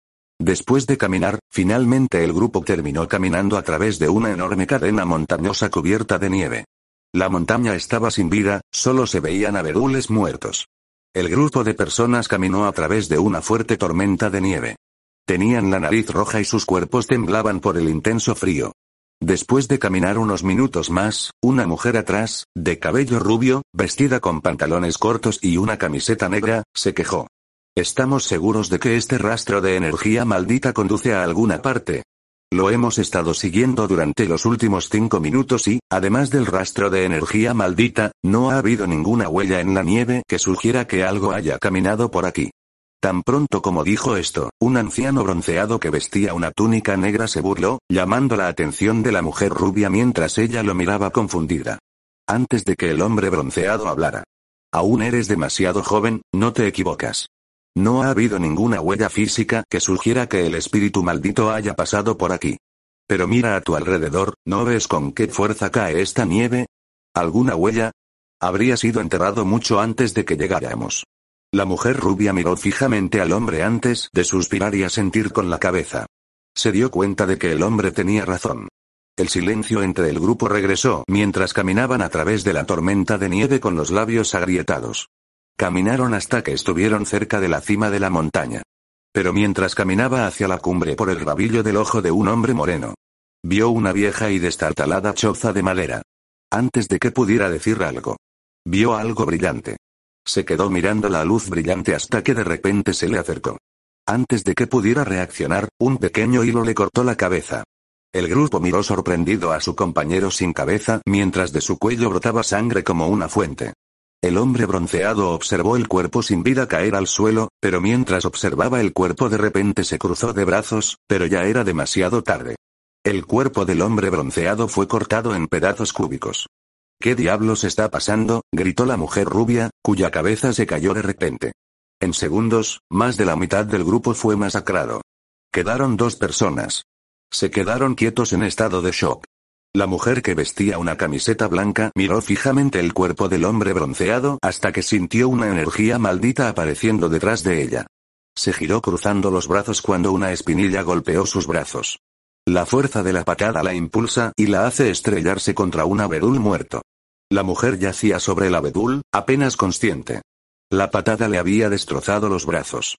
Speaker 1: Después de caminar, finalmente el grupo terminó caminando a través de una enorme cadena montañosa cubierta de nieve. La montaña estaba sin vida, solo se veían abedules muertos. El grupo de personas caminó a través de una fuerte tormenta de nieve. Tenían la nariz roja y sus cuerpos temblaban por el intenso frío. Después de caminar unos minutos más, una mujer atrás, de cabello rubio, vestida con pantalones cortos y una camiseta negra, se quejó. Estamos seguros de que este rastro de energía maldita conduce a alguna parte. Lo hemos estado siguiendo durante los últimos cinco minutos y, además del rastro de energía maldita, no ha habido ninguna huella en la nieve que sugiera que algo haya caminado por aquí. Tan pronto como dijo esto, un anciano bronceado que vestía una túnica negra se burló, llamando la atención de la mujer rubia mientras ella lo miraba confundida. Antes de que el hombre bronceado hablara. Aún eres demasiado joven, no te equivocas. No ha habido ninguna huella física que sugiera que el espíritu maldito haya pasado por aquí. Pero mira a tu alrededor, ¿no ves con qué fuerza cae esta nieve? ¿Alguna huella? Habría sido enterrado mucho antes de que llegáramos. La mujer rubia miró fijamente al hombre antes de suspirar y asentir con la cabeza. Se dio cuenta de que el hombre tenía razón. El silencio entre el grupo regresó mientras caminaban a través de la tormenta de nieve con los labios agrietados. Caminaron hasta que estuvieron cerca de la cima de la montaña. Pero mientras caminaba hacia la cumbre por el rabillo del ojo de un hombre moreno, vio una vieja y destartalada choza de madera. Antes de que pudiera decir algo, vio algo brillante. Se quedó mirando la luz brillante hasta que de repente se le acercó. Antes de que pudiera reaccionar, un pequeño hilo le cortó la cabeza. El grupo miró sorprendido a su compañero sin cabeza mientras de su cuello brotaba sangre como una fuente. El hombre bronceado observó el cuerpo sin vida caer al suelo, pero mientras observaba el cuerpo de repente se cruzó de brazos, pero ya era demasiado tarde. El cuerpo del hombre bronceado fue cortado en pedazos cúbicos. ¿Qué diablos está pasando? gritó la mujer rubia, cuya cabeza se cayó de repente. En segundos, más de la mitad del grupo fue masacrado. Quedaron dos personas. Se quedaron quietos en estado de shock. La mujer que vestía una camiseta blanca miró fijamente el cuerpo del hombre bronceado hasta que sintió una energía maldita apareciendo detrás de ella. Se giró cruzando los brazos cuando una espinilla golpeó sus brazos. La fuerza de la patada la impulsa y la hace estrellarse contra un abedul muerto. La mujer yacía sobre el abedul, apenas consciente. La patada le había destrozado los brazos.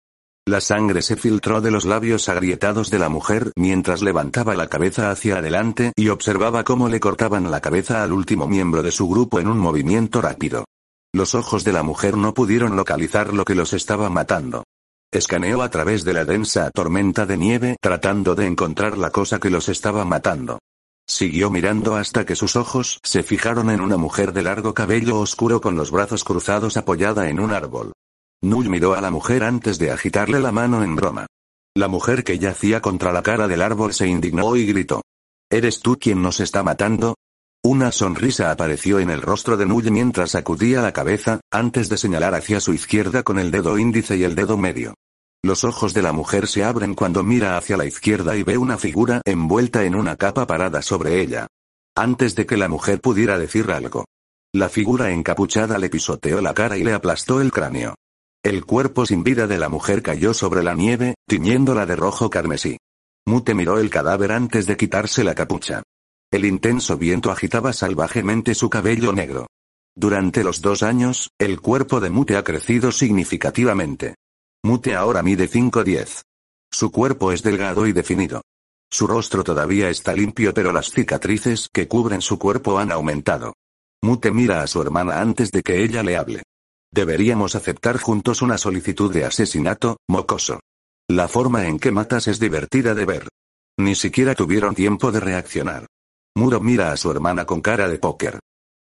Speaker 1: La sangre se filtró de los labios agrietados de la mujer mientras levantaba la cabeza hacia adelante y observaba cómo le cortaban la cabeza al último miembro de su grupo en un movimiento rápido. Los ojos de la mujer no pudieron localizar lo que los estaba matando. Escaneó a través de la densa tormenta de nieve tratando de encontrar la cosa que los estaba matando. Siguió mirando hasta que sus ojos se fijaron en una mujer de largo cabello oscuro con los brazos cruzados apoyada en un árbol. Null miró a la mujer antes de agitarle la mano en broma. La mujer que yacía contra la cara del árbol se indignó y gritó. ¿Eres tú quien nos está matando? Una sonrisa apareció en el rostro de Null mientras sacudía la cabeza, antes de señalar hacia su izquierda con el dedo índice y el dedo medio. Los ojos de la mujer se abren cuando mira hacia la izquierda y ve una figura envuelta en una capa parada sobre ella. Antes de que la mujer pudiera decir algo. La figura encapuchada le pisoteó la cara y le aplastó el cráneo. El cuerpo sin vida de la mujer cayó sobre la nieve, tiñéndola de rojo carmesí. Mute miró el cadáver antes de quitarse la capucha. El intenso viento agitaba salvajemente su cabello negro. Durante los dos años, el cuerpo de Mute ha crecido significativamente. Mute ahora mide 5'10. Su cuerpo es delgado y definido. Su rostro todavía está limpio pero las cicatrices que cubren su cuerpo han aumentado. Mute mira a su hermana antes de que ella le hable. Deberíamos aceptar juntos una solicitud de asesinato, mocoso. La forma en que matas es divertida de ver. Ni siquiera tuvieron tiempo de reaccionar. Muro mira a su hermana con cara de póker.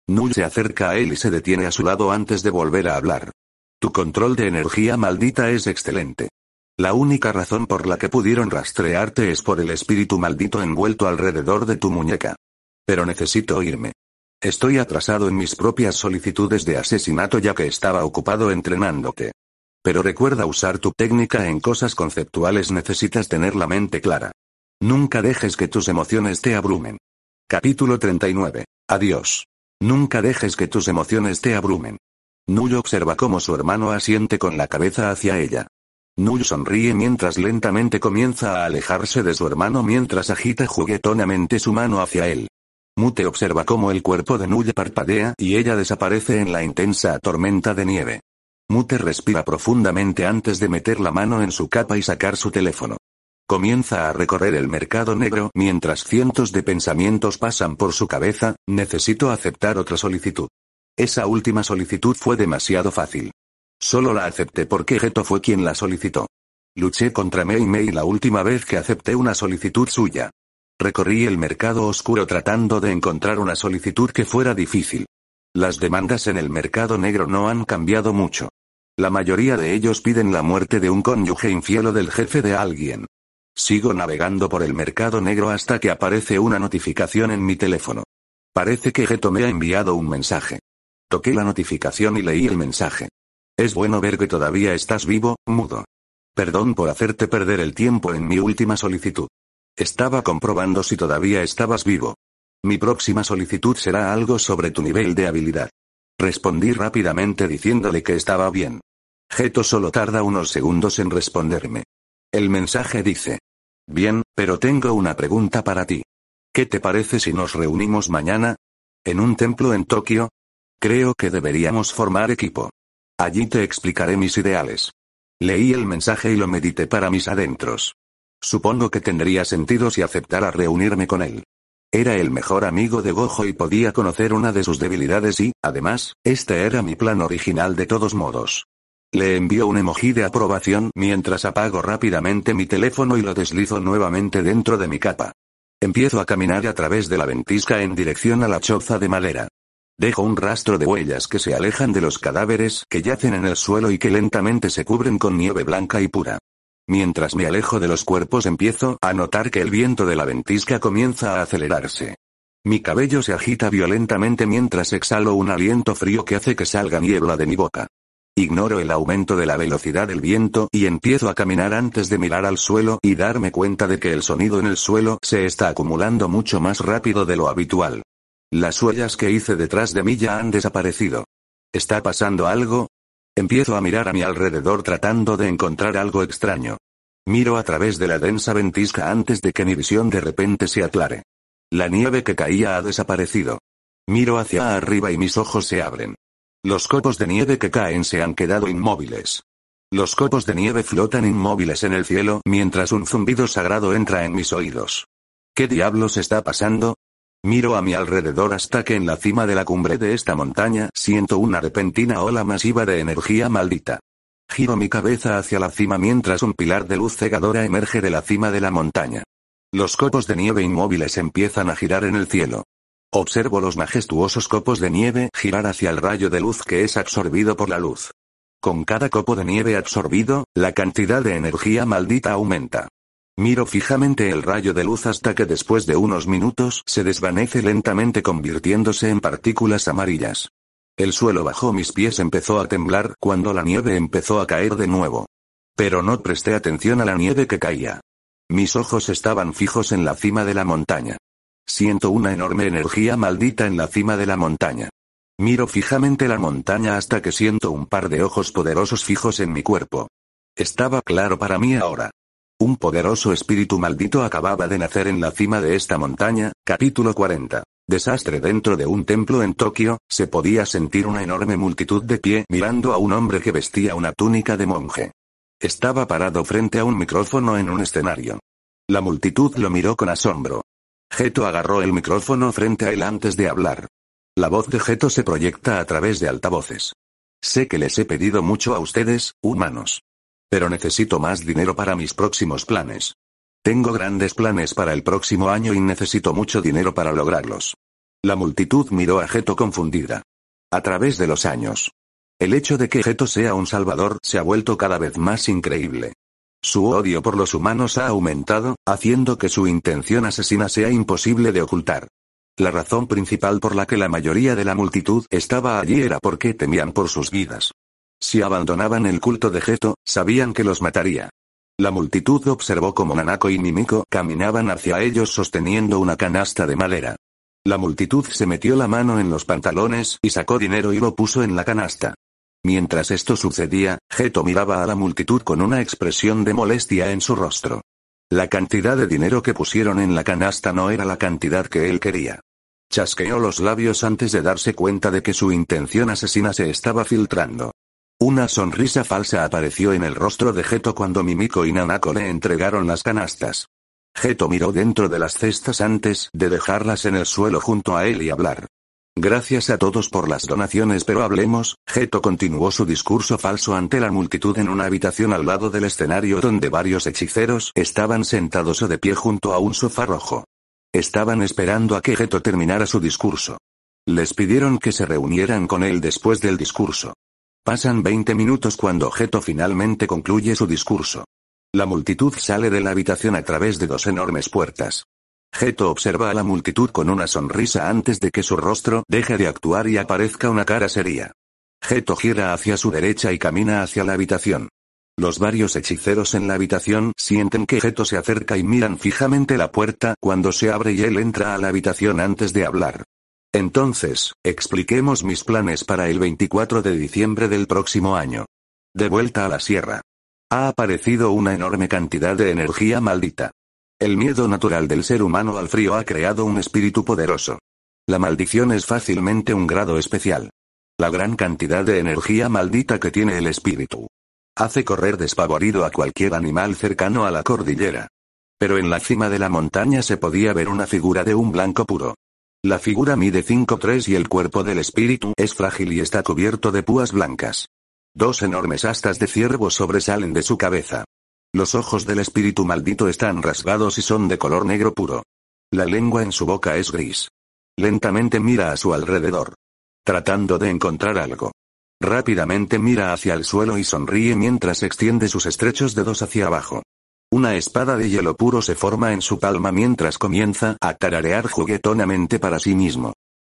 Speaker 1: Null se acerca a él y se detiene a su lado antes de volver a hablar. Tu control de energía maldita es excelente. La única razón por la que pudieron rastrearte es por el espíritu maldito envuelto alrededor de tu muñeca. Pero necesito irme. Estoy atrasado en mis propias solicitudes de asesinato ya que estaba ocupado entrenándote. Pero recuerda usar tu técnica en cosas conceptuales necesitas tener la mente clara. Nunca dejes que tus emociones te abrumen. Capítulo 39. Adiós. Nunca dejes que tus emociones te abrumen. Null observa cómo su hermano asiente con la cabeza hacia ella. Null sonríe mientras lentamente comienza a alejarse de su hermano mientras agita juguetonamente su mano hacia él. Mute observa cómo el cuerpo de Nuya parpadea y ella desaparece en la intensa tormenta de nieve. Mute respira profundamente antes de meter la mano en su capa y sacar su teléfono. Comienza a recorrer el mercado negro mientras cientos de pensamientos pasan por su cabeza, necesito aceptar otra solicitud. Esa última solicitud fue demasiado fácil. Solo la acepté porque Geto fue quien la solicitó. Luché contra Mei Mei la última vez que acepté una solicitud suya. Recorrí el mercado oscuro tratando de encontrar una solicitud que fuera difícil. Las demandas en el mercado negro no han cambiado mucho. La mayoría de ellos piden la muerte de un cónyuge infiel del jefe de alguien. Sigo navegando por el mercado negro hasta que aparece una notificación en mi teléfono. Parece que Geto me ha enviado un mensaje. Toqué la notificación y leí el mensaje. Es bueno ver que todavía estás vivo, mudo. Perdón por hacerte perder el tiempo en mi última solicitud. Estaba comprobando si todavía estabas vivo. Mi próxima solicitud será algo sobre tu nivel de habilidad. Respondí rápidamente diciéndole que estaba bien. Geto solo tarda unos segundos en responderme. El mensaje dice. Bien, pero tengo una pregunta para ti. ¿Qué te parece si nos reunimos mañana? ¿En un templo en Tokio? Creo que deberíamos formar equipo. Allí te explicaré mis ideales. Leí el mensaje y lo medité para mis adentros. Supongo que tendría sentido si aceptara reunirme con él. Era el mejor amigo de Gojo y podía conocer una de sus debilidades y, además, este era mi plan original de todos modos. Le envío un emoji de aprobación mientras apago rápidamente mi teléfono y lo deslizo nuevamente dentro de mi capa. Empiezo a caminar a través de la ventisca en dirección a la choza de madera. Dejo un rastro de huellas que se alejan de los cadáveres que yacen en el suelo y que lentamente se cubren con nieve blanca y pura. Mientras me alejo de los cuerpos empiezo a notar que el viento de la ventisca comienza a acelerarse. Mi cabello se agita violentamente mientras exhalo un aliento frío que hace que salga niebla de mi boca. Ignoro el aumento de la velocidad del viento y empiezo a caminar antes de mirar al suelo y darme cuenta de que el sonido en el suelo se está acumulando mucho más rápido de lo habitual. Las huellas que hice detrás de mí ya han desaparecido. ¿Está pasando algo? Empiezo a mirar a mi alrededor tratando de encontrar algo extraño. Miro a través de la densa ventisca antes de que mi visión de repente se aclare. La nieve que caía ha desaparecido. Miro hacia arriba y mis ojos se abren. Los copos de nieve que caen se han quedado inmóviles. Los copos de nieve flotan inmóviles en el cielo mientras un zumbido sagrado entra en mis oídos. ¿Qué diablos está pasando? Miro a mi alrededor hasta que en la cima de la cumbre de esta montaña siento una repentina ola masiva de energía maldita. Giro mi cabeza hacia la cima mientras un pilar de luz cegadora emerge de la cima de la montaña. Los copos de nieve inmóviles empiezan a girar en el cielo. Observo los majestuosos copos de nieve girar hacia el rayo de luz que es absorbido por la luz. Con cada copo de nieve absorbido, la cantidad de energía maldita aumenta. Miro fijamente el rayo de luz hasta que después de unos minutos se desvanece lentamente convirtiéndose en partículas amarillas. El suelo bajo mis pies empezó a temblar cuando la nieve empezó a caer de nuevo. Pero no presté atención a la nieve que caía. Mis ojos estaban fijos en la cima de la montaña. Siento una enorme energía maldita en la cima de la montaña. Miro fijamente la montaña hasta que siento un par de ojos poderosos fijos en mi cuerpo. Estaba claro para mí ahora. Un poderoso espíritu maldito acababa de nacer en la cima de esta montaña, capítulo 40. Desastre dentro de un templo en Tokio, se podía sentir una enorme multitud de pie mirando a un hombre que vestía una túnica de monje. Estaba parado frente a un micrófono en un escenario. La multitud lo miró con asombro. Geto agarró el micrófono frente a él antes de hablar. La voz de Geto se proyecta a través de altavoces. Sé que les he pedido mucho a ustedes, humanos. Pero necesito más dinero para mis próximos planes. Tengo grandes planes para el próximo año y necesito mucho dinero para lograrlos. La multitud miró a Geto confundida. A través de los años. El hecho de que Geto sea un salvador se ha vuelto cada vez más increíble. Su odio por los humanos ha aumentado, haciendo que su intención asesina sea imposible de ocultar. La razón principal por la que la mayoría de la multitud estaba allí era porque temían por sus vidas. Si abandonaban el culto de Geto, sabían que los mataría. La multitud observó cómo Nanako y Mimiko caminaban hacia ellos sosteniendo una canasta de madera. La multitud se metió la mano en los pantalones y sacó dinero y lo puso en la canasta. Mientras esto sucedía, Geto miraba a la multitud con una expresión de molestia en su rostro. La cantidad de dinero que pusieron en la canasta no era la cantidad que él quería. Chasqueó los labios antes de darse cuenta de que su intención asesina se estaba filtrando. Una sonrisa falsa apareció en el rostro de Geto cuando Mimiko y Nanako le entregaron las canastas. Geto miró dentro de las cestas antes de dejarlas en el suelo junto a él y hablar. Gracias a todos por las donaciones, pero hablemos, Geto continuó su discurso falso ante la multitud en una habitación al lado del escenario donde varios hechiceros estaban sentados o de pie junto a un sofá rojo. Estaban esperando a que Geto terminara su discurso. Les pidieron que se reunieran con él después del discurso. Pasan 20 minutos cuando Geto finalmente concluye su discurso. La multitud sale de la habitación a través de dos enormes puertas. Geto observa a la multitud con una sonrisa antes de que su rostro deje de actuar y aparezca una cara seria. Geto gira hacia su derecha y camina hacia la habitación. Los varios hechiceros en la habitación sienten que Geto se acerca y miran fijamente la puerta cuando se abre y él entra a la habitación antes de hablar. Entonces, expliquemos mis planes para el 24 de diciembre del próximo año. De vuelta a la sierra. Ha aparecido una enorme cantidad de energía maldita. El miedo natural del ser humano al frío ha creado un espíritu poderoso. La maldición es fácilmente un grado especial. La gran cantidad de energía maldita que tiene el espíritu. Hace correr despavorido a cualquier animal cercano a la cordillera. Pero en la cima de la montaña se podía ver una figura de un blanco puro. La figura mide 5'3 y el cuerpo del espíritu es frágil y está cubierto de púas blancas. Dos enormes astas de ciervo sobresalen de su cabeza. Los ojos del espíritu maldito están rasgados y son de color negro puro. La lengua en su boca es gris. Lentamente mira a su alrededor. Tratando de encontrar algo. Rápidamente mira hacia el suelo y sonríe mientras extiende sus estrechos dedos hacia abajo. Una espada de hielo puro se forma en su palma mientras comienza a tararear juguetonamente para sí mismo.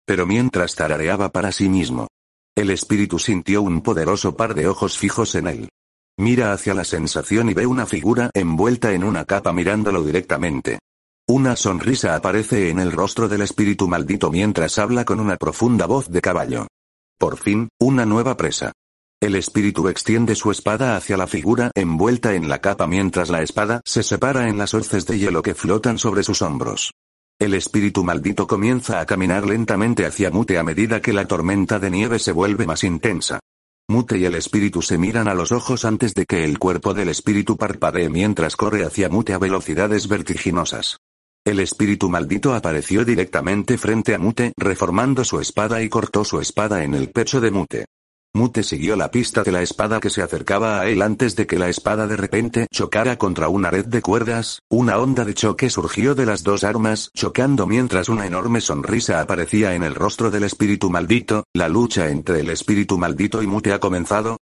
Speaker 1: Pero mientras tarareaba para sí mismo, el espíritu sintió un poderoso par de ojos fijos en él. Mira hacia la sensación y ve una figura envuelta en una capa mirándolo directamente. Una sonrisa aparece en el rostro del espíritu maldito mientras habla con una profunda voz de caballo. Por fin, una nueva presa. El espíritu extiende su espada hacia la figura envuelta en la capa mientras la espada se separa en las orces de hielo que flotan sobre sus hombros. El espíritu maldito comienza a caminar lentamente hacia Mute a medida que la tormenta de nieve se vuelve más intensa. Mute y el espíritu se miran a los ojos antes de que el cuerpo del espíritu parpadee mientras corre hacia Mute a velocidades vertiginosas. El espíritu maldito apareció directamente frente a Mute, reformando su espada y cortó su espada en el pecho de Mute. Mute siguió la pista de la espada que se acercaba a él antes de que la espada de repente chocara contra una red de cuerdas, una onda de choque surgió de las dos armas, chocando mientras una enorme sonrisa aparecía en el rostro del espíritu maldito, la lucha entre el espíritu maldito y Mute ha comenzado,